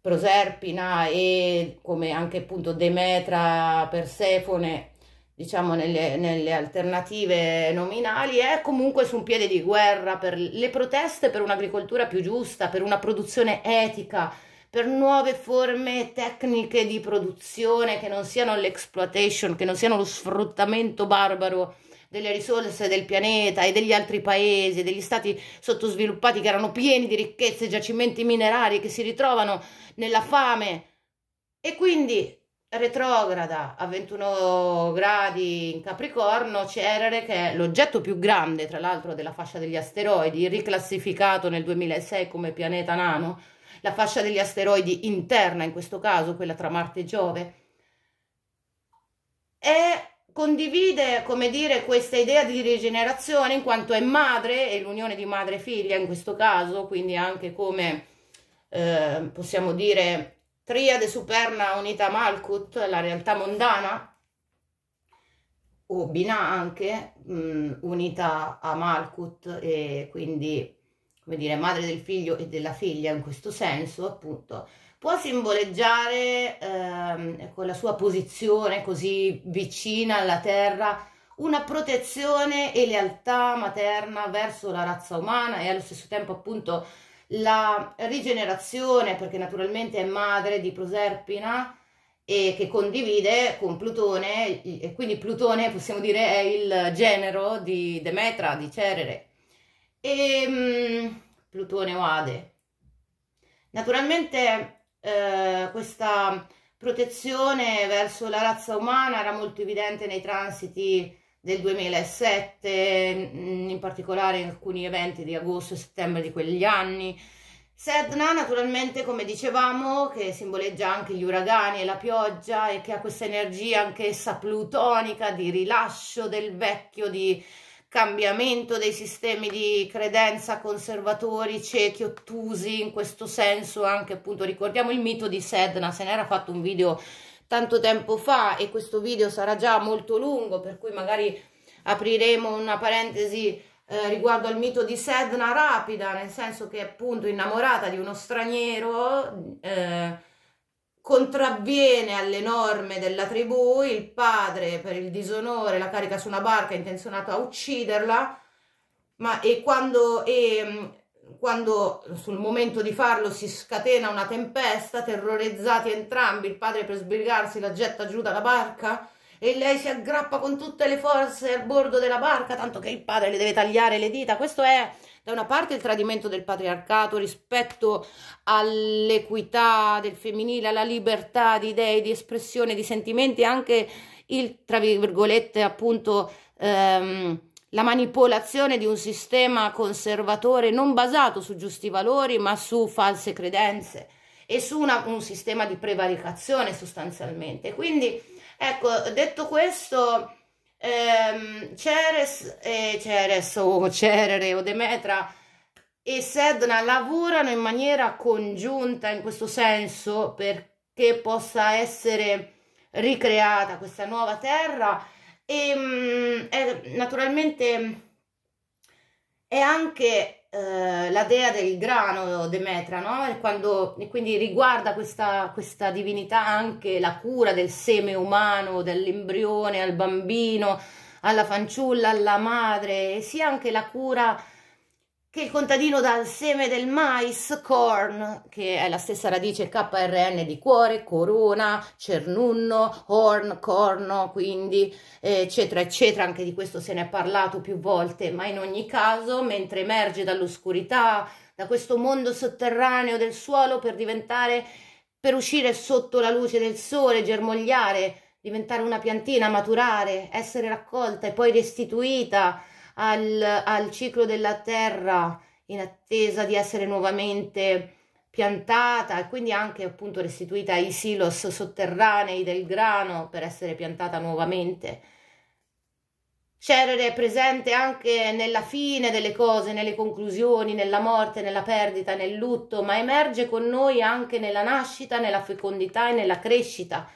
Proserpina e come anche appunto Demetra, Persefone diciamo nelle, nelle, alternative nominali è comunque su un piede di guerra per le proteste per un'agricoltura più giusta, per una produzione etica, per nuove forme tecniche di produzione che non siano l'exploitation, che non siano lo sfruttamento barbaro delle risorse del pianeta e degli altri paesi, degli stati sottosviluppati che erano pieni di ricchezze, giacimenti minerari che si ritrovano nella fame. E quindi retrograda a 21 gradi in Capricorno, Cerere che è l'oggetto più grande tra l'altro della fascia degli asteroidi, riclassificato nel 2006 come pianeta nano, la fascia degli asteroidi interna in questo caso, quella tra Marte e Giove, e condivide, come dire, questa idea di rigenerazione in quanto è madre e l'unione di madre e figlia in questo caso, quindi anche come eh, possiamo dire triade superna unita Malkut, la realtà mondana, o Binah anche, mh, unita a Malkut, e quindi, come dire, madre del figlio e della figlia in questo senso, appunto, può simboleggiare ehm, con la sua posizione così vicina alla terra una protezione e lealtà materna verso la razza umana e allo stesso tempo appunto la rigenerazione, perché naturalmente è madre di Proserpina e che condivide con Plutone, e quindi Plutone possiamo dire è il genero di Demetra, di Cerere, e um, Plutone o Ade. Naturalmente eh, questa protezione verso la razza umana era molto evidente nei transiti del 2007, mm, in particolare in alcuni eventi di agosto e settembre di quegli anni. Sedna naturalmente come dicevamo che simboleggia anche gli uragani e la pioggia e che ha questa energia anch'essa plutonica di rilascio del vecchio, di cambiamento dei sistemi di credenza conservatori, ciechi, ottusi, in questo senso anche appunto ricordiamo il mito di Sedna, se n'era fatto un video tanto tempo fa e questo video sarà già molto lungo per cui magari apriremo una parentesi eh, riguardo al mito di Sedna Rapida nel senso che è appunto innamorata di uno straniero eh, contravviene alle norme della tribù il padre per il disonore la carica su una barca intenzionato a ucciderla ma e quando e, quando sul momento di farlo si scatena una tempesta, terrorizzati entrambi, il padre per sbrigarsi la getta giù dalla barca e lei si aggrappa con tutte le forze al bordo della barca, tanto che il padre le deve tagliare le dita. Questo è da una parte il tradimento del patriarcato rispetto all'equità del femminile, alla libertà di idee, di espressione, di sentimenti, anche il, tra virgolette, appunto... Ehm, la manipolazione di un sistema conservatore non basato su giusti valori ma su false credenze e su una, un sistema di prevaricazione sostanzialmente. Quindi, ecco, detto questo, ehm, Ceres, eh, Ceres o Cerere o Demetra e Sedna lavorano in maniera congiunta in questo senso perché possa essere ricreata questa nuova terra e mm, è, naturalmente è anche eh, la dea del grano Demetra, no? E, quando, e quindi riguarda questa, questa divinità anche la cura del seme umano, dell'embrione, al bambino, alla fanciulla, alla madre, e sia anche la cura che il contadino dà il seme del mais, corn, che è la stessa radice KRN di cuore, corona, cernunno, horn, corno, quindi eccetera eccetera, anche di questo se ne è parlato più volte, ma in ogni caso, mentre emerge dall'oscurità, da questo mondo sotterraneo del suolo per diventare per uscire sotto la luce del sole, germogliare, diventare una piantina, maturare, essere raccolta e poi restituita al, al ciclo della terra in attesa di essere nuovamente piantata e quindi anche appunto restituita ai silos sotterranei del grano per essere piantata nuovamente. Cerere è presente anche nella fine delle cose, nelle conclusioni, nella morte, nella perdita, nel lutto, ma emerge con noi anche nella nascita, nella fecondità e nella crescita.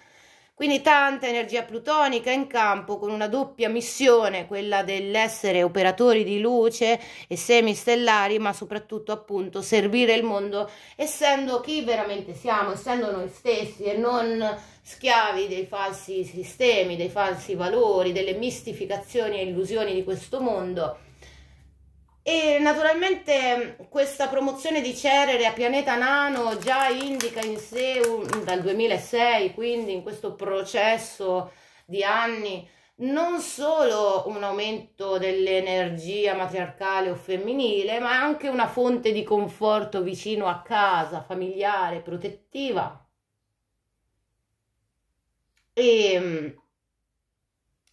Quindi tanta energia plutonica in campo con una doppia missione, quella dell'essere operatori di luce e semistellari, ma soprattutto appunto servire il mondo essendo chi veramente siamo, essendo noi stessi e non schiavi dei falsi sistemi, dei falsi valori, delle mistificazioni e illusioni di questo mondo e naturalmente mm, questa promozione di Cerere a pianeta nano già indica in sé un, dal 2006, quindi in questo processo di anni, non solo un aumento dell'energia matriarcale o femminile, ma anche una fonte di conforto vicino a casa, familiare, protettiva. E mm,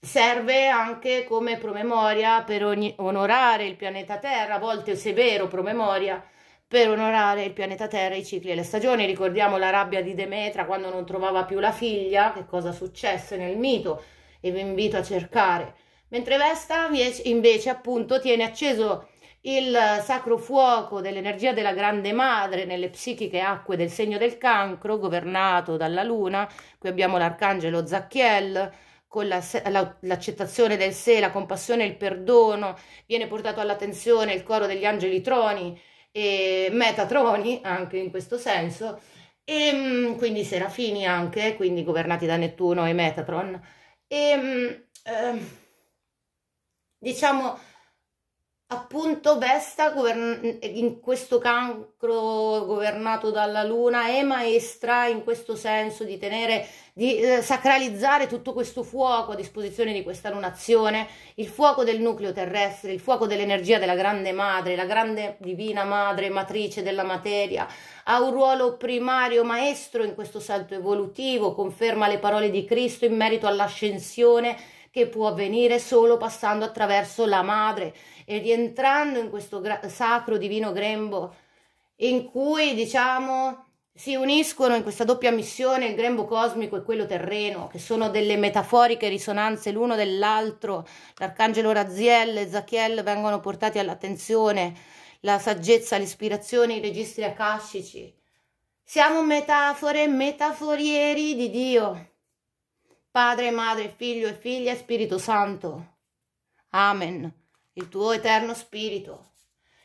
serve anche come promemoria per ogni, onorare il pianeta Terra, a volte severo promemoria per onorare il pianeta Terra, i cicli e le stagioni. Ricordiamo la rabbia di Demetra quando non trovava più la figlia, che cosa successe nel mito e vi invito a cercare. Mentre Vesta invece appunto tiene acceso il sacro fuoco dell'energia della grande madre nelle psichiche acque del segno del cancro governato dalla luna, qui abbiamo l'arcangelo Zacchiel, con l'accettazione la, la, del sé, la compassione il perdono, viene portato all'attenzione il coro degli angeli troni e metatroni anche in questo senso, e ehm, quindi serafini anche, quindi governati da Nettuno e Metatron. E, ehm, eh, diciamo appunto Vesta in questo cancro governato dalla luna è maestra in questo senso di tenere di eh, sacralizzare tutto questo fuoco a disposizione di questa lunazione il fuoco del nucleo terrestre il fuoco dell'energia della grande madre la grande divina madre matrice della materia ha un ruolo primario maestro in questo salto evolutivo conferma le parole di Cristo in merito all'ascensione che può avvenire solo passando attraverso la madre e rientrando in questo sacro divino grembo in cui diciamo si uniscono in questa doppia missione il grembo cosmico e quello terreno, che sono delle metaforiche risonanze l'uno dell'altro. L'arcangelo Raziel e Zachiel vengono portati all'attenzione, la saggezza, l'ispirazione, i registri akashici. Siamo metafore, metaforieri di Dio. Padre, madre, figlio e figlia, Spirito Santo. Amen il tuo eterno spirito.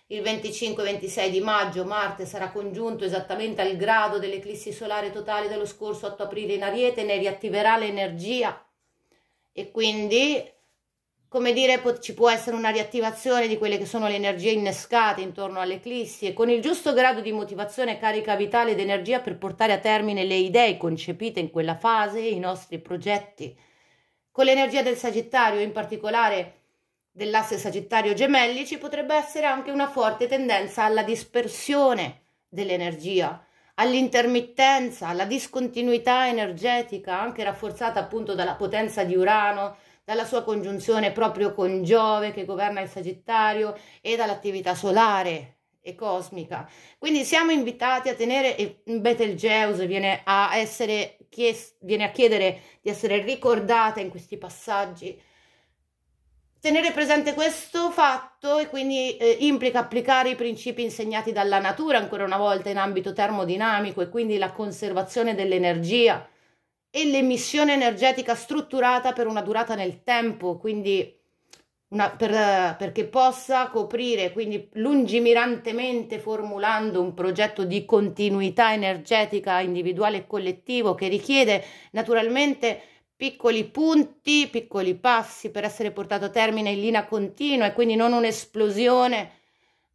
Il 25-26 di maggio Marte sarà congiunto esattamente al grado dell'eclissi solare totale dello scorso 8 aprile in Ariete, ne riattiverà l'energia e quindi, come dire, ci può essere una riattivazione di quelle che sono le energie innescate intorno all'eclissi e con il giusto grado di motivazione, carica vitale ed energia per portare a termine le idee concepite in quella fase i nostri progetti. Con l'energia del Sagittario, in particolare dell'asse Sagittario Gemelli ci potrebbe essere anche una forte tendenza alla dispersione dell'energia, all'intermittenza, alla discontinuità energetica, anche rafforzata appunto dalla potenza di Urano, dalla sua congiunzione proprio con Giove che governa il Sagittario e dall'attività solare e cosmica. Quindi siamo invitati a tenere, e Betelgeuse viene a, essere chies, viene a chiedere di essere ricordata in questi passaggi, Tenere presente questo fatto e quindi eh, implica applicare i principi insegnati dalla natura ancora una volta in ambito termodinamico e quindi la conservazione dell'energia e l'emissione energetica strutturata per una durata nel tempo, quindi una, per, perché possa coprire quindi lungimirantemente formulando un progetto di continuità energetica individuale e collettivo che richiede naturalmente piccoli punti, piccoli passi per essere portato a termine in linea continua e quindi non un'esplosione,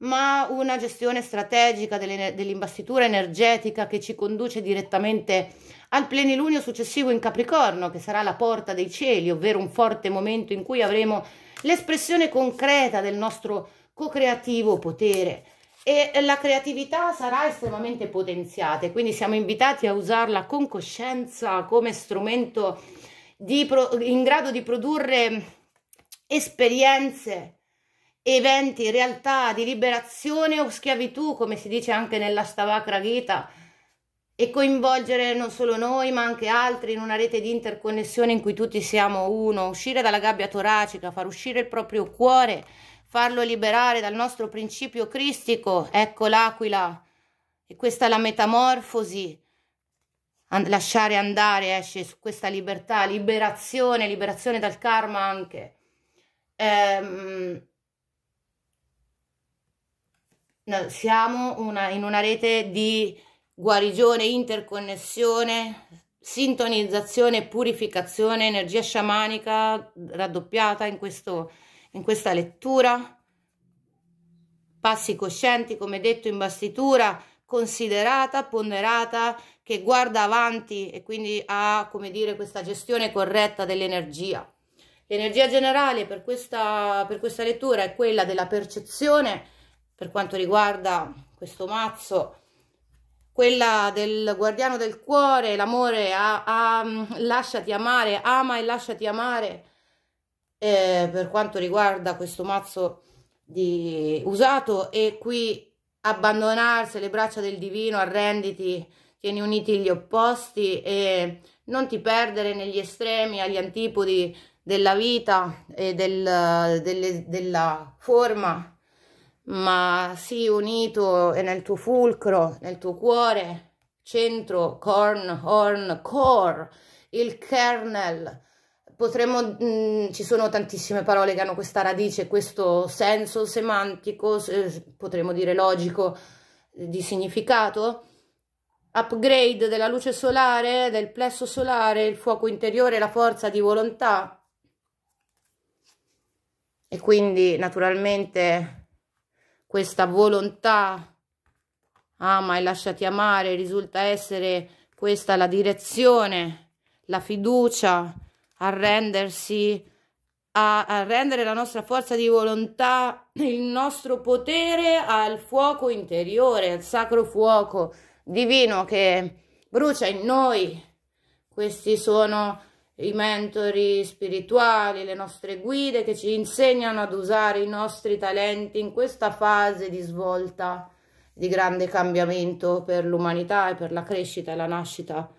ma una gestione strategica dell'imbastitura energetica che ci conduce direttamente al plenilunio successivo in Capricorno, che sarà la porta dei cieli, ovvero un forte momento in cui avremo l'espressione concreta del nostro co-creativo potere e la creatività sarà estremamente potenziata, quindi siamo invitati a usarla con coscienza come strumento pro, in grado di produrre esperienze, eventi, realtà di liberazione o schiavitù, come si dice anche nella Stavakra Gita, e coinvolgere non solo noi ma anche altri in una rete di interconnessione in cui tutti siamo uno, uscire dalla gabbia toracica, far uscire il proprio cuore, farlo liberare dal nostro principio cristico, ecco l'aquila, e questa è la metamorfosi an- lasciare andare, esce su questa libertà, liberazione, liberazione dal karma anche. Ehm, no, siamo una, in una rete di guarigione, interconnessione, sintonizzazione, purificazione, energia sciamanica raddoppiata in, questo, in questa lettura, passi coscienti come detto in bastitura, considerata, ponderata, che guarda avanti e quindi ha, come dire, questa gestione corretta dell'energia. L'energia generale per questa, per questa lettura è quella della percezione per quanto riguarda questo mazzo, quella del guardiano del cuore, l'amore, lasciati amare, ama e lasciati amare. Eh, per quanto riguarda questo mazzo di usato e qui abbandonarsi le braccia del divino, arrenditi, tieni uniti gli opposti e non ti perdere negli estremi, agli antipodi della vita e del, delle, della forma, ma sii unito e nel tuo fulcro, nel tuo cuore, centro, corn, horn, core, il kernel, potremmo, mh, mm, ci sono tantissime parole che hanno questa radice, questo senso semantico, se, eh, potremmo dire logico, eh, di significato. Upgrade della luce solare, del plesso solare, il fuoco interiore, la forza di volontà. E quindi naturalmente questa volontà ama e lasciati amare risulta essere questa la direzione, la fiducia, arrendersi, a, a rendere la nostra forza di volontà, il nostro potere al fuoco interiore, al sacro fuoco divino che brucia in noi. Questi sono i mentori spirituali, le nostre guide che ci insegnano ad usare i nostri talenti in questa fase di svolta, di grande cambiamento per l'umanità e per la crescita e la nascita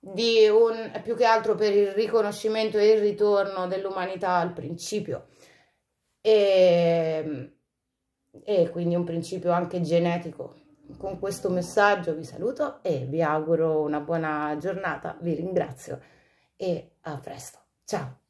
di un, più che altro per il riconoscimento e il ritorno dell'umanità al principio e, e quindi un principio anche genetico. Con questo messaggio vi saluto e vi auguro una buona giornata, vi ringrazio e a presto. Ciao!